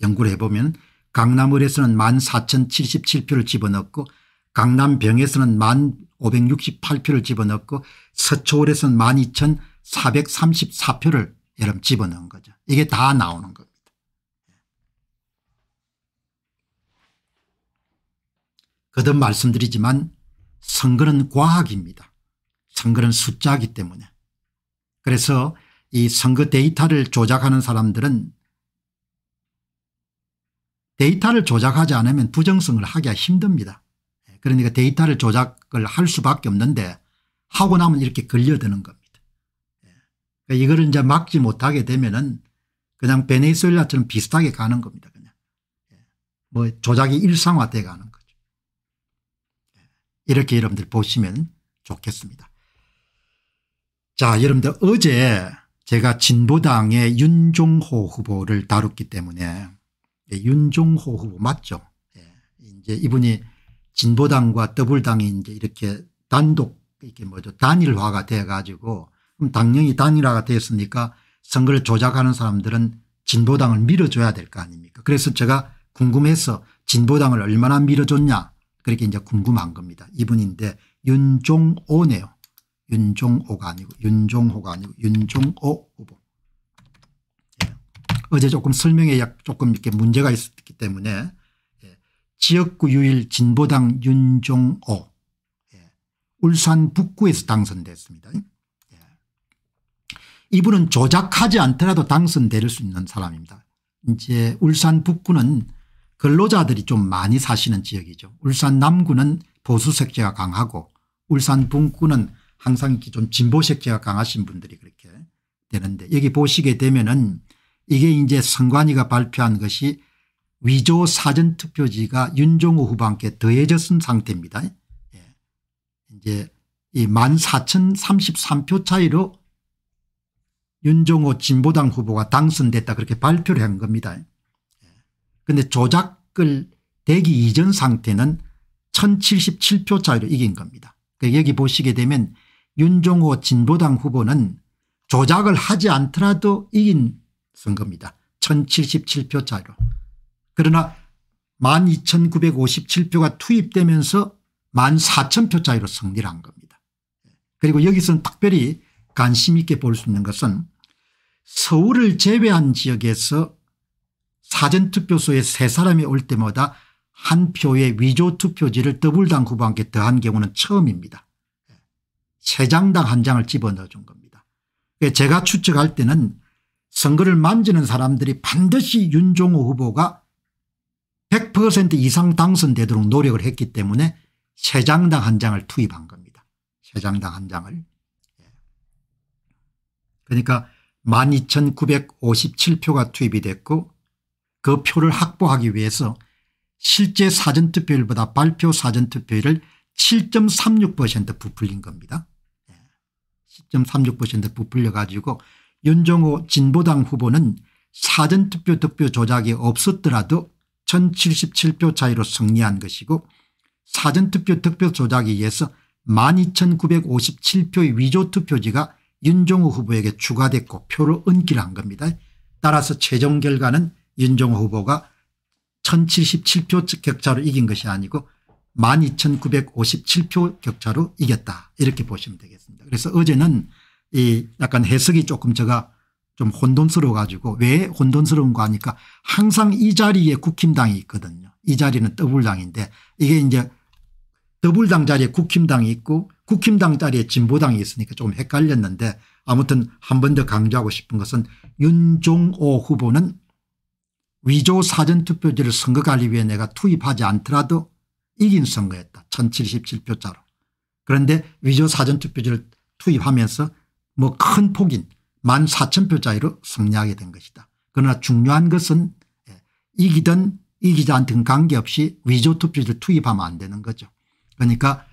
연구를 해보면 강남을에서는 14,077표를 집어넣고 강남병에서는 1,568표를 집어넣고 서초울에서는 12,434표를 여러분 집어넣은 거죠. 이게 다 나오는 겁니다. 거듭 말씀드리지만 선거는 과학입니다. 선거는 숫자이기 때문에. 그래서 이 선거 데이터를 조작하는 사람들은 데이터를 조작하지 않으면 부정성을 하기가 힘듭니다. 그러니까 데이터를 조작을 할 수밖에 없는데 하고 나면 이렇게 걸려드는 겁니다. 그러니까 이거 이제 막지 못하게 되면은 그냥 베네수엘라처럼 비슷하게 가는 겁니다. 그냥 예. 뭐 조작이 일상화돼 가는 거죠. 예. 이렇게 여러분들 보시면 좋겠습니다. 자, 여러분들 어제 제가 진보당의 윤종호 후보를 다뤘기 때문에 예, 윤종호 후보 맞죠? 예, 이제 이분이 진보당과 더불당이 이제 이렇게 단독 이렇게 뭐죠 단일화가 돼 가지고 그럼 당연히 단일화가 되었으니까 선거를 조작하는 사람들은 진보당을 밀어줘야 될 거 아닙니까 그래서 제가 궁금해서 진보당을 얼마나 밀어줬냐 그렇게 이제 궁금한 겁니다 이분인데 윤종오네요 윤종오가 아니고 윤종호가 아니고 윤종오 후보 예. 어제 조금 설명에 조금 이렇게 문제가 있었기 때문에 지역구 유일 진보당 윤종옥 예. 울산 북구에서 당선됐습니다. 예. 이분은 조작하지 않더라도 당선될 수 있는 사람입니다. 이제 울산 북구는 근로자들이 좀 많이 사시는 지역이죠. 울산 남구는 보수 색채가 강하고 울산 북구는 항상 좀 진보 색채가 강하신 분들이 그렇게 되는데 여기 보시게 되면은 이게 이제 선관위가 발표한 것이 위조 사전투표지가 윤종호 후보한테 더해졌은 상태입니다. 예. 이제 이 14,033표 차이로 윤종호 진보당 후보가 당선됐다 그렇게 발표를 한 겁니다. 그런데 예. 조작글 되기 이전 상태는 1077표 차이로 이긴 겁니다. 그러니까 여기 보시게 되면 윤종호 진보당 후보는 조작을 하지 않더라도 이긴 선거입니다. 1077표 차이로. 그러나 12,957표가 투입되면서 14,000표 차이로 승리를 한 겁니다. 그리고 여기서는 특별히 관심 있게 볼 수 있는 것은 서울을 제외한 지역에서 사전투표소에 세 사람이 올 때마다 한 표의 위조투표지를 더블당 후보한테 더한 경우는 처음입니다. 세 장당 한 장을 집어넣어 준 겁니다. 제가 추측할 때는 선거를 만지는 사람들이 반드시 윤종호 후보가 100% 이상 당선되도록 노력을 했기 때문에 세 장당 한 장을 투입한 겁니다. 세 장당 한 장을. 예. 그러니까 12,957표가 투입이 됐고 그 표를 확보하기 위해서 실제 사전투표율보다 발표 사전투표율을 7.36% 부풀린 겁니다. 10.36% 예. 부풀려 가지고 윤종호 진보당 후보는 사전투표 득표 조작이 없었더라도 1077표 차이로 승리한 것이고 사전투표 득표 조작에 의해서 12,957표의 위조투표지가 윤종호 후보에게 추가됐고 표를 은기를한 겁니다. 따라서 최종 결과는 윤종호 후보가 1077표 격차로 이긴 것이 아니고 12,957표 격차로 이겼다 이렇게 보시면 되겠습니다. 그래서 어제는 이 약간 해석이 조금 제가 좀 혼돈스러워가지고 왜 혼돈스러운가 하니까 항상 이 자리에 국힘당이 있거든요. 이 자리는 더불당인데 이게 이제 더불당 자리에 국힘당이 있고 국힘당 자리에 진보당이 있으니까 조금 헷갈렸는데 아무튼 한 번 더 강조하고 싶은 것은 윤종호 후보는 위조 사전투표지를 선거관리위원회가 투입하지 않더라도 이긴 선거였다. 1077표짜로. 그런데 위조 사전투표지를 투입하면서 뭐 큰 폭인 만 4천표 차이로 승리하게 된 것이다. 그러나 중요한 것은 예, 이기든 이기지 않든 관계없이 위조투표를 투입하면 안 되는 거죠. 그러니까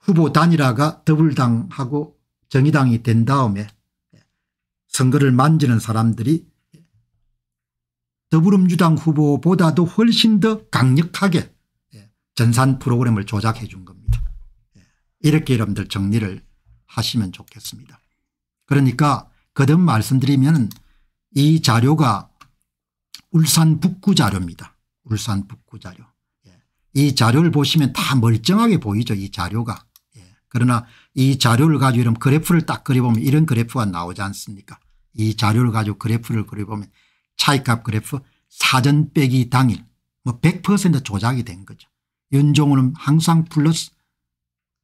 후보 단일화가 더불당하고 정의당이 된 다음에 예, 선거를 만지는 사람들이 예, 더불어민주당 후보보다도 훨씬 더 강력하게 전산 프로그램을 조작해 준 겁니다. 이렇게 여러분들 정리를 하시면 좋겠습니다. 그러니까 거듭 말씀드리면 이 자료가 울산 북구 자료입니다. 울산 북구 자료. 예. 이 자료를 보시면 다 멀쩡하게 보이죠 이 자료가. 예. 그러나 이 자료를 가지고 이런 그래프를 딱 그려보면 이런 그래프가 나오지 않습니까 이 자료를 가지고 그래프를 그려보면 차이값 그래프 사전 빼기 당일 뭐 100% 조작이 된 거죠. 윤종호는 항상 플러스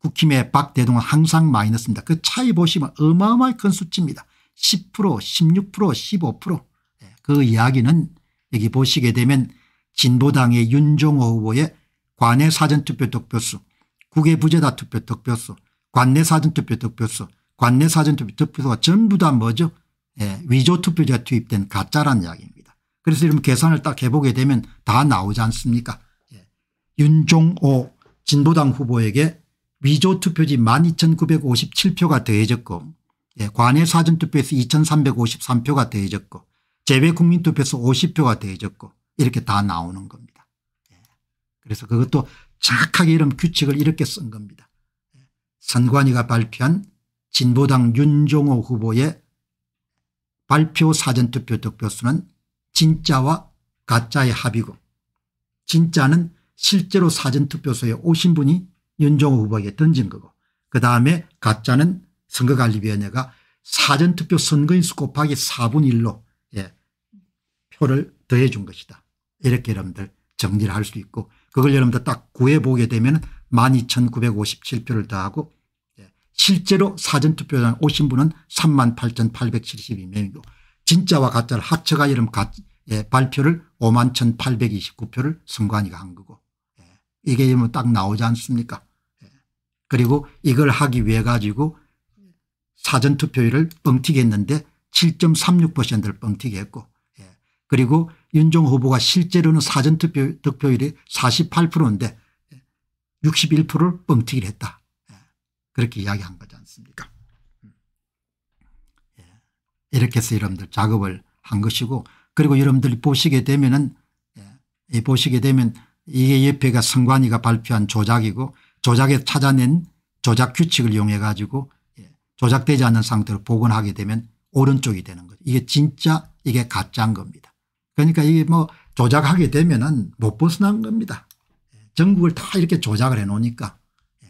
국힘의 박 대동은 항상 마이너스입니다. 그 차이 보시면 어마어마히 큰 수치입니다. 10% 16% 15%그 이야기는 여기 보시게 되면 진보당의 윤종호 후보의 관내 사전투표 득표수 국외 부재다 투표 득표수 관내 사전투표 득표수 관내 사전투표 득표수가 전부 다 뭐죠 예, 위조투표자 투입된 가짜란 이야기입니다. 그래서 여러분 계산을 딱 해보게 되면 다 나오지 않습니까 예. 윤종호 진보당 후보에게 위조 투표지 12,957표가 더해졌고 예, 관외 사전투표에서 2,353표가 더해졌고 재외 국민투표에서 50표가 더해졌고 이렇게 다 나오는 겁니다. 예. 그래서 그것도 정확하게 이런 규칙을 이렇게 쓴 겁니다. 예. 선관위가 발표한 진보당 윤종호 후보의 발표 사전투표 득표수는 진짜와 가짜의 합이고 진짜는 실제로 사전투표소에 오신 분이 윤종호 후보에게 던진 거고 그다음에 가짜는 선거관리위원회가 사전투표 선거인수 곱하기 4분 의 1로 예, 표를 더해 준 것이다. 이렇게 여러분들 정리를 할 수 있고 그걸 여러분들 딱 구해보게 되면 12,957표를 더하고 예, 실제로 사전투표장 오신 분은 38,872명이고 진짜와 가짜를 합쳐가 여러분 예, 발표를 51,829표를 선관위가 한 거고 예, 이게 딱 나오지 않습니까 그리고 이걸 하기 위해 가지고 사전투표율을 뻥튀기 했는데 7.36%를 뻥튀기 했고 예. 그리고 윤종 후보가 실제로는 사전투표율이 48%인데 61%를 뻥튀기를 했다. 예. 그렇게 이야기한 거지 않습니까 음. 예. 이렇게 해서 여러분들 작업을 한 것이고 그리고 여러분들이 보시게 되면 은 예. 보시게 되면 이게 옆에가 선관위가 발표한 조작이고 조작에 찾아낸 조작 규칙을 이용해 가지고 예, 조작되지 않은 상태로 복원하게 되면 오른쪽이 되는 거죠. 이게 진짜 이게 가짜인 겁니다. 그러니까 이게 뭐 조작하게 되면은 못 벗어난 겁니다. 예, 전국을 다 이렇게 조작을 해 놓으니까 예.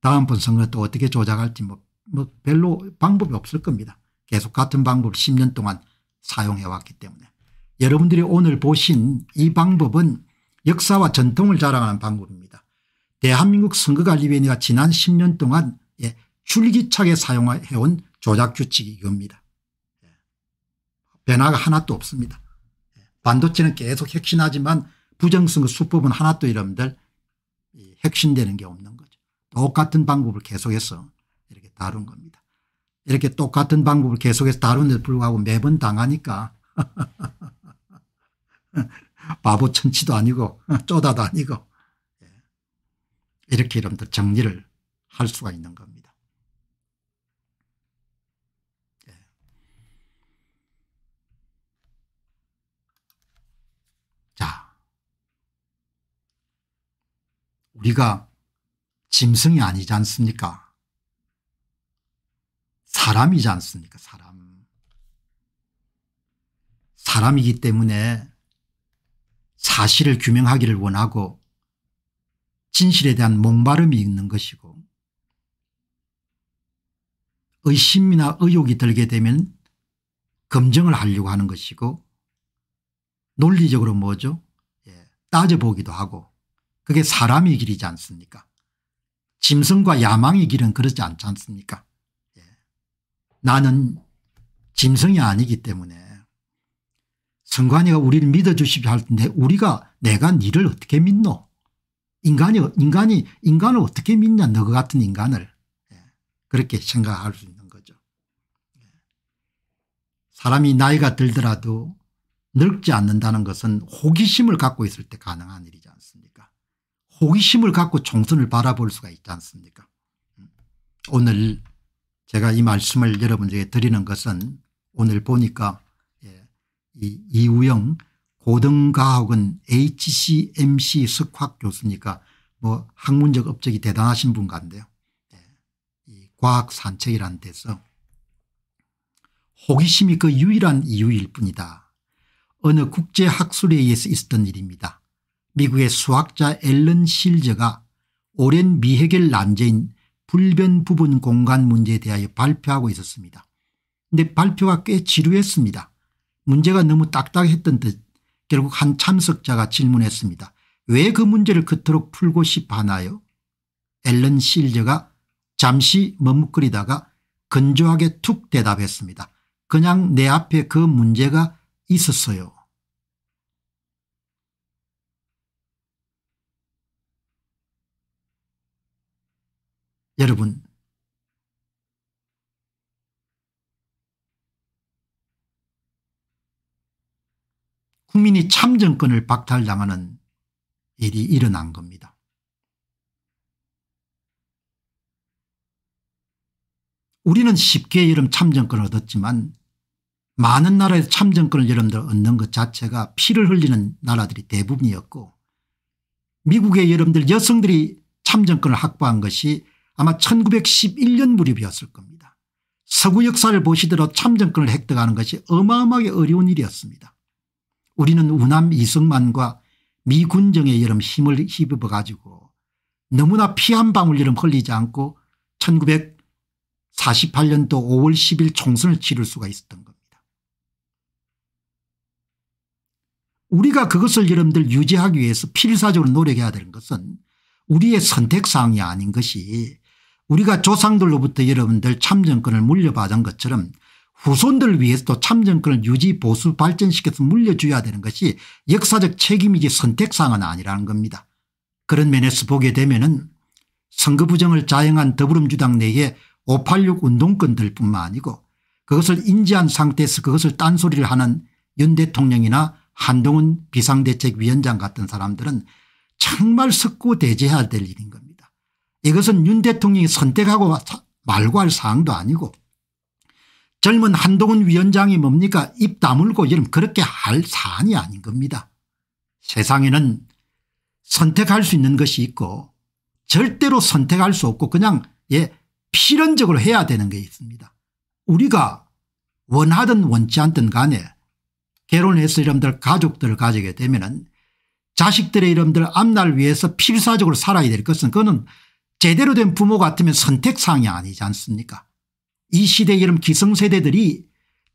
다음번 선거 또 어떻게 조작할지 뭐, 뭐 별로 방법이 없을 겁니다. 계속 같은 방법을 10년 동안 사용해 왔기 때문에 여러분들이 오늘 보신 이 방법은 역사와 전통을 자랑하는 방법입니다. 대한민국 선거관리위원회가 지난 10년 동안 예, 줄기차게 사용해온 조작규칙이 이겁니다. 예. 변화가 하나도 없습니다. 예. 반도체는 계속 혁신하지만 부정선거 수법은 하나도 이름들 혁신되는 게 없는 거죠. 똑같은 방법을 계속해서 이렇게 다룬 겁니다. 이렇게 똑같은 방법을 계속해서 다루는데 불구하고 매번 당하니까 바보 천치도 아니고 쪼다도 아니고 이렇게 여러분들 정리를 할 수가 있는 겁니다. 예. 자, 우리가 짐승이 아니지 않습니까? 사람이지 않습니까? 사람. 사람이기 때문에 사실을 규명하기를 원하고 진실에 대한 목마름이 있는 것이고 의심이나 의욕이 들게 되면 검증을 하려고 하는 것이고 논리적으로 뭐죠 예, 따져보기도 하고 그게 사람의 길이지 않습니까 짐승과 야망의 길은 그렇지 않지 않습니까 예. 나는 짐승이 아니기 때문에 성관이가 우리를 믿어주십시오 할 텐데 우리가 내가 니를 어떻게 믿노 인간이 인간이 인간을 어떻게 믿냐 너 같은 인간을 예. 그렇게 생각할 수 있는 거죠. 예. 사람이 나이가 들더라도 늙지 않는다는 것은 호기심을 갖고 있을 때 가능한 일이지 않습니까 호기심을 갖고 총선을 바라볼 수가 있지 않습니까 음. 오늘 제가 이 말씀을 여러분들에게 드리는 것은 오늘 보니까 예, 이 이우영 고등과학은 HCMC 석학 교수니까 뭐 학문적 업적이 대단하신 분 같네요. 네. 과학 산책이라는 데서 호기심이 그 유일한 이유일 뿐이다. 어느 국제학술회의에서 있었던 일입니다. 미국의 수학자 앨런 실저가 오랜 미해결 난제인 불변 부분 공간 문제에 대하여 발표하고 있었습니다. 근데 발표가 꽤 지루했습니다. 문제가 너무 딱딱했던 듯 결국 한 참석자가 질문했습니다. 왜 그 문제를 그토록 풀고 싶하나요? 앨런 실저가 잠시 머뭇거리다가 건조하게 툭 대답했습니다. 그냥 내 앞에 그 문제가 있었어요. 여러분 국민이 참정권을 박탈당하는 일이 일어난 겁니다. 우리는 쉽게 여름 참정권을 얻었지만 많은 나라에서 참정권을 여러분들 얻는 것 자체가 피를 흘리는 나라들이 대부분이었고 미국의 여러분들 여성들이 참정권을 확보한 것이 아마 1911년 무렵이었을 겁니다. 서구 역사를 보시더라도 참정권을 획득하는 것이 어마어마하게 어려운 일이었습니다. 우리는 우남 이승만과 미군정의 여름 힘을 힘입어 가지고 너무나 피한 방울이름 흘리지 않고 1948년도 5월 10일 총선을 치를 수가 있었던 겁니다. 우리가 그것을 여러분들 유지하기 위해서 필사적으로 노력해야 되는 것은 우리의 선택사항이 아닌 것이 우리가 조상들로부터 여러분들 참정권을 물려받은 것처럼 후손들을 위해서도 참정권을 유지 보수 발전시켜서 물려줘야 되는 것이 역사적 책임이지 선택사항은 아니라는 겁니다. 그런 면에서 보게 되면 은 선거 부정을 자행한 더불어민주당 내에 586 운동권들 뿐만 아니고 그것을 인지한 상태에서 그것을 딴소리를 하는 윤 대통령이나 한동훈 비상대책위원장 같은 사람들은 정말 석고 대제해야 될 일인 겁니다. 이것은 윤 대통령이 선택하고 말고 할 사항도 아니고 젊은 한동훈 위원장이 뭡니까 입 다물고 이름 그렇게 할 사안이 아닌 겁니다. 세상에는 선택할 수 있는 것이 있고 절대로 선택할 수 없고 그냥 예 필연적으로 해야 되는 게 있습니다. 우리가 원하든 원치 않든 간에 결혼해서 여러분들 가족들을 가지게 되면 은 자식들의 이름들 앞날 위해서 필사적으로 살아야 될 것은 그거는 제대로 된 부모 같으면 선택사항이 아니지 않습니까 이 시대의 이런 기성세대들이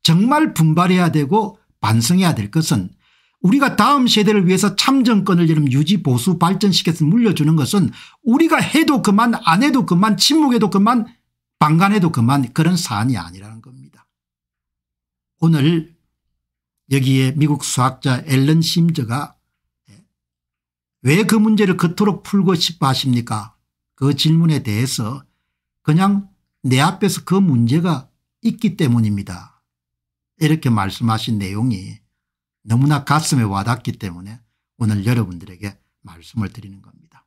정말 분발해야 되고 반성해야 될 것은 우리가 다음 세대를 위해서 참정권을 이런 유지 보수 발전시켜서 물려주는 것은 우리가 해도 그만 안 해도 그만 침묵해도 그만 방관해도 그만 그런 사안이 아니라는 겁니다. 오늘 여기에 미국 수학자 앨런 심저가 예, 왜그 문제를 그토록 풀고 싶어 하십니까 그 질문에 대해서 그냥 내 앞에서 그 문제가 있기 때문입니다. 이렇게 말씀하신 내용이 너무나 가슴에 와닿기 때문에 오늘 여러분들에게 말씀을 드리는 겁니다.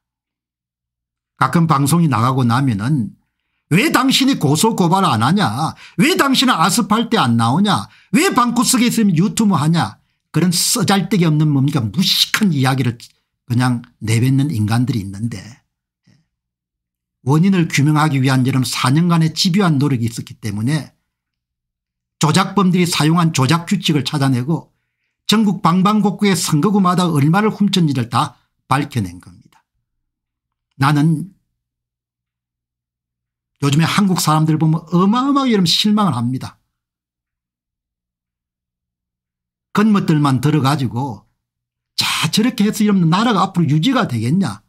가끔 방송이 나가고 나면은 왜 당신이 고소 고발 안 하냐 왜 당신은 아스팔트 안 나오냐 왜 방구석에 있으면 유튜브 하냐 그런 써잘데기 없는 뭡니까 무식한 이야기를 그냥 내뱉는 인간들이 있는데 원인을 규명하기 위한 여름 4년간의 집요한 노력이 있었기 때문에 조작범들이 사용한 조작 규칙을 찾아내고 전국 방방곡곡의 선거구마다 얼마를 훔쳤는지를 다 밝혀낸 겁니다. 나는 요즘에 한국 사람들 보면 어마어마하게 실망을 합니다. 건멋들만 들어가지고 자 저렇게 해서 이러면 나라가 앞으로 유지가 되겠냐.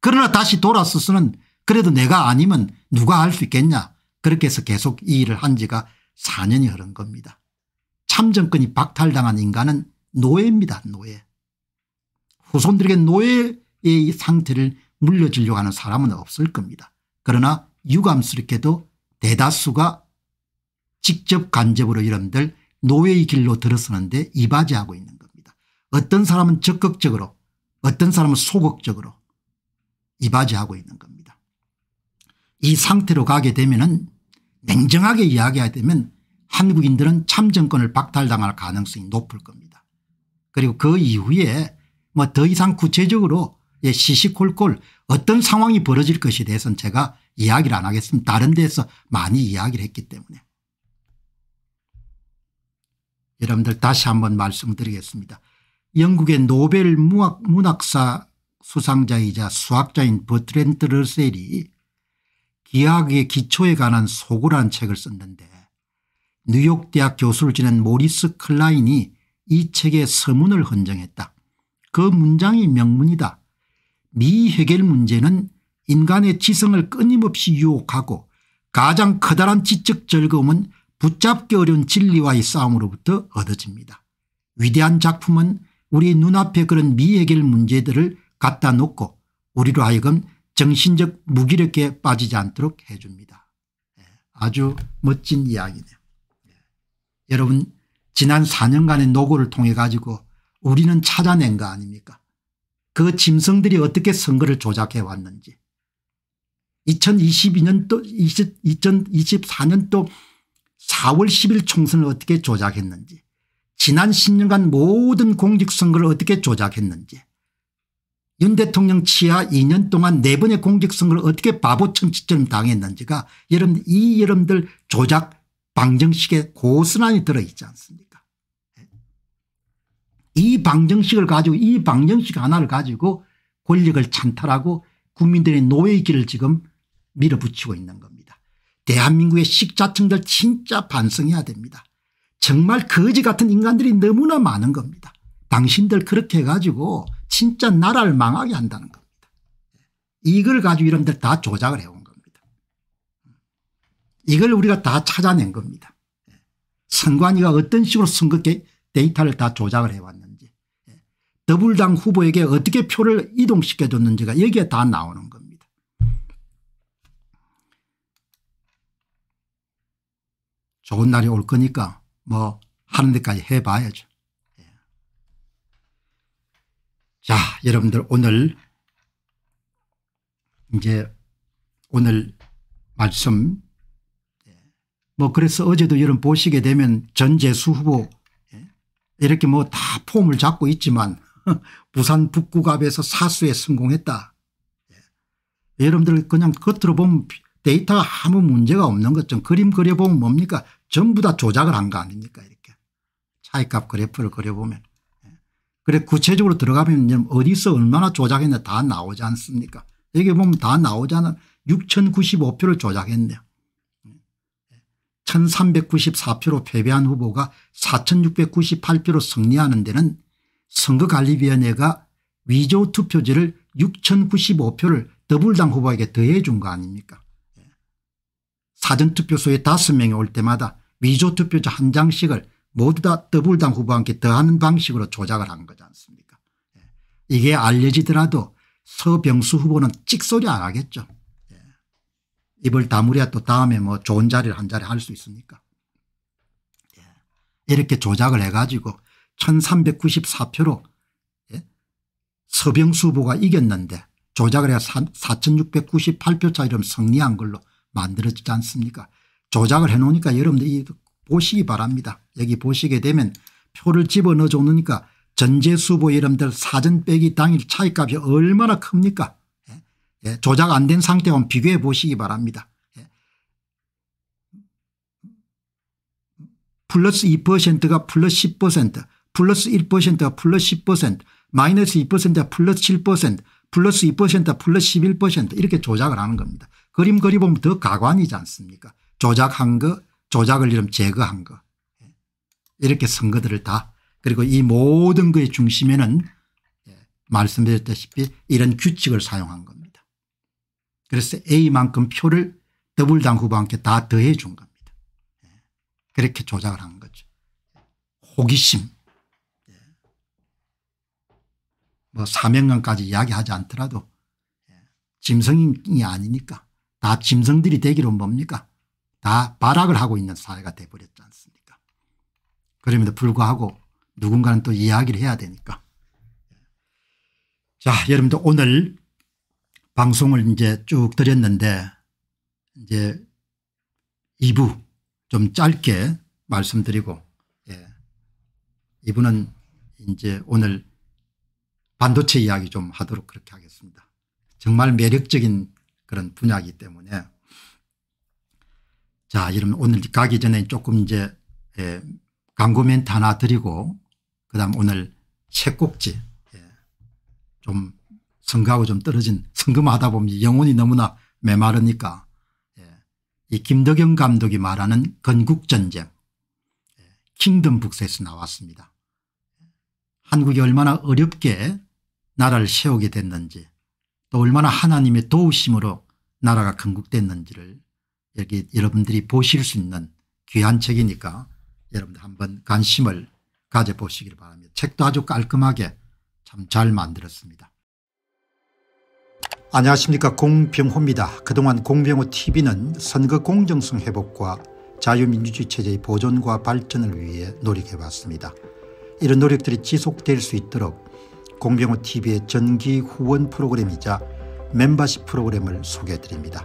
그러나 다시 돌아서서는 그래도 내가 아니면 누가 할 수 있겠냐 그렇게 해서 계속 이 일을 한 지가 4년이 흐른 겁니다. 참정권이 박탈당한 인간은 노예입니다 노예. 후손들에게 노예의 상태를 물려주려고 하는 사람은 없을 겁니다. 그러나 유감스럽게도 대다수가 직접 간접으로 이름들 노예의 길로 들어서는데 이바지하고 있는 겁니다. 어떤 사람은 적극적으로 어떤 사람은 소극적으로 이바지하고 있는 겁니다. 이 상태로 가게 되면은 냉정하게 이야기해야 되면 한국인들은 참정권을 박탈당할 가능성이 높을 겁니다. 그리고 그 이후에 뭐 더 이상 구체적으로 예, 시시콜콜 어떤 상황이 벌어질 것에 대해서는 제가 이야기를 안 하겠습니다. 다른 데서 많이 이야기를 했기 때문에. 여러분들 다시 한번 말씀드리겠습니다. 영국의 노벨 문학사 수상자이자 수학자인 버트렌트 러셀이 기하학의 기초에 관한 소구한 책을 썼는데 뉴욕대학 교수를 지낸 모리스 클라인이 이 책의 서문을 헌정했다. 그 문장이 명문이다. 미 해결 문제는 인간의 지성을 끊임없이 유혹하고 가장 커다란 지적 즐거움은 붙잡기 어려운 진리와의 싸움으로부터 얻어집니다. 위대한 작품은 우리 눈앞에 그런 미해결 문제들을 갖다 놓고 우리로 하여금 정신적 무기력에 빠지지 않도록 해 줍니다. 예, 아주 멋진 이야기네요. 예, 여러분 지난 4년간의 노고를 통해 가지고 우리는 찾아낸 거 아닙니까 그 짐승들이 어떻게 선거를 조작해 왔는지 2022년 또 20, 2024년 또 4월 10일 총선을 어떻게 조작했는지 지난 10년간 모든 공직선거를 어떻게 조작했는지 윤 대통령 치하 2년 동안 4번의 공직선거를 어떻게 바보 천치처럼 당했는지가 여러분 이 여러분들 조작 방정식에 고스란히 들어있지 않습니까 예. 이 방정식을 가지고 이 방정식 하나를 가지고 권력을 찬탈하고 국민들의 노예의 길을 지금 밀어붙이고 있는 겁니다. 대한민국의 식자층들 진짜 반성해야 됩니다. 정말 거지 같은 인간들이 너무나 많은 겁니다. 당신들 그렇게 해가지고 진짜 나라를 망하게 한다는 겁니다. 이걸 가지고 이런분들다 조작을 해온 겁니다. 이걸 우리가 다 찾아낸 겁니다. 선관위가 어떤 식으로 선거 데이터를 다 조작을 해왔는지 더불당 후보에게 어떻게 표를 이동시켜줬는지가 여기에 다 나오는 겁니다. 좋은 날이 올 거니까 뭐 하는 데까지 해봐야죠. 자 여러분들 오늘 이제 오늘 말씀 뭐 그래서 어제도 여러분 보시게 되면 전재수 후보 예, 이렇게 뭐 다 폼을 잡고 있지만 부산 북구갑에서 사수에 성공했다. 예, 여러분들 그냥 겉으로 보면 데이터가 아무 문제가 없는 것처럼 그림 그려보면 뭡니까 전부 다 조작을 한 거 아닙니까 이렇게 차이값 그래프를 그려보면 그래 구체적으로 들어가면 어디서 얼마나 조작했냐 다 나오지 않습니까 여기 보면 다 나오잖아 6095표를 조작했네요. 1394표로 패배한 후보가 4698표로 승리하는 데는 선거관리위원회가 위조 투표지를 6095표를 더블당 후보에게 더해 준거 아닙니까 사전투표소에 다 명이 올 때마다 위조투표지 한 장씩을 모두 다 더불당 후보한테 더하는 방식으로 조작을 한 거지 않습니까 예. 이게 알려지더라도 서병수 후보는 찍소리 안 하겠죠. 예. 입을 다물어야 또 다음에 뭐 좋은 자리를 한 자리 할 수 있습니까 예. 이렇게 조작을 해가지고 1394표로 서병수 후보가 이겼는데 조작을 해서 4698표 차이로 승리한 걸로 만들어지지 않습니까 조작을 해놓으니까 여러분들 이 보시기 바랍니다. 여기 보시게 되면 표를 집어넣어 줬으니까 전제수보 이름들 사전 빼기 당일 차이값이 얼마나 큽니까 예, 예 조작 안 된 상태와 비교해 보시기 바랍니다. 예. 플러스 2%가 플러스 10% 플러스 1%가 플러스 10% 마이너스 2%가 플러스 7% 플러스 2%가 플러스 11% 이렇게 조작을 하는 겁니다. 그림 그리보면 더 가관이지 않습니까 조작한 거 조작을 이름 제거한 것. 이렇게 선거들을 다 그리고 이 모든 것의 중심에는 예, 말씀드렸다시피 이런 규칙을 사용한 겁니다. 그래서 A만큼 표를 더블당 후보와 함께 다 더해 준 겁니다. 예, 그렇게 조작을 한 거죠. 호기심 예. 뭐 사명감까지 이야기하지 않더라도 짐승이 아니니까 다 짐승들이 되기로 뭡니까 다 발악을 하고 있는 사회가 돼버렸지 않습니까 그럼에도 불구하고 누군가는 또 이야기를 해야 되니까 자 여러분들 오늘 방송을 이제 쭉 드렸는데 이제 2부 좀 짧게 말씀드리고 예. 2부는 이제 오늘 반도체 이야기 좀 하도록 그렇게 하겠습니다. 정말 매력적인 그런 분야이기 때문에 자, 이러면 오늘 가기 전에 조금 이제 예, 광고 멘트 하나 드리고 그다음 오늘 책 꼭지 예, 좀 성가하고 좀 떨어진 성금하다 보면 영혼이 너무나 메마르니까 예, 이 김덕영 감독이 말하는 건국전쟁 킹덤 북스에서 나왔습니다. 한국이 얼마나 어렵게 나라를 세우게 됐는지 또 얼마나 하나님의 도우심으로 나라가 건국됐는지를 여기 여러분들이 보실 수 있는 귀한 책이니까 여러분들 한번 관심을 가져보시길 바랍니다. 책도 아주 깔끔하게 참 잘 만들었습니다. 안녕하십니까 공병호입니다. 그동안 공병호 tv는 선거 공정성 회복과 자유민주주의 체제의 보존과 발전을 위해 노력해왔습니다. 이런 노력들이 지속될 수 있도록 공병호 tv의 전기 후원 프로그램이자 멤버십 프로그램을 소개해드립니다.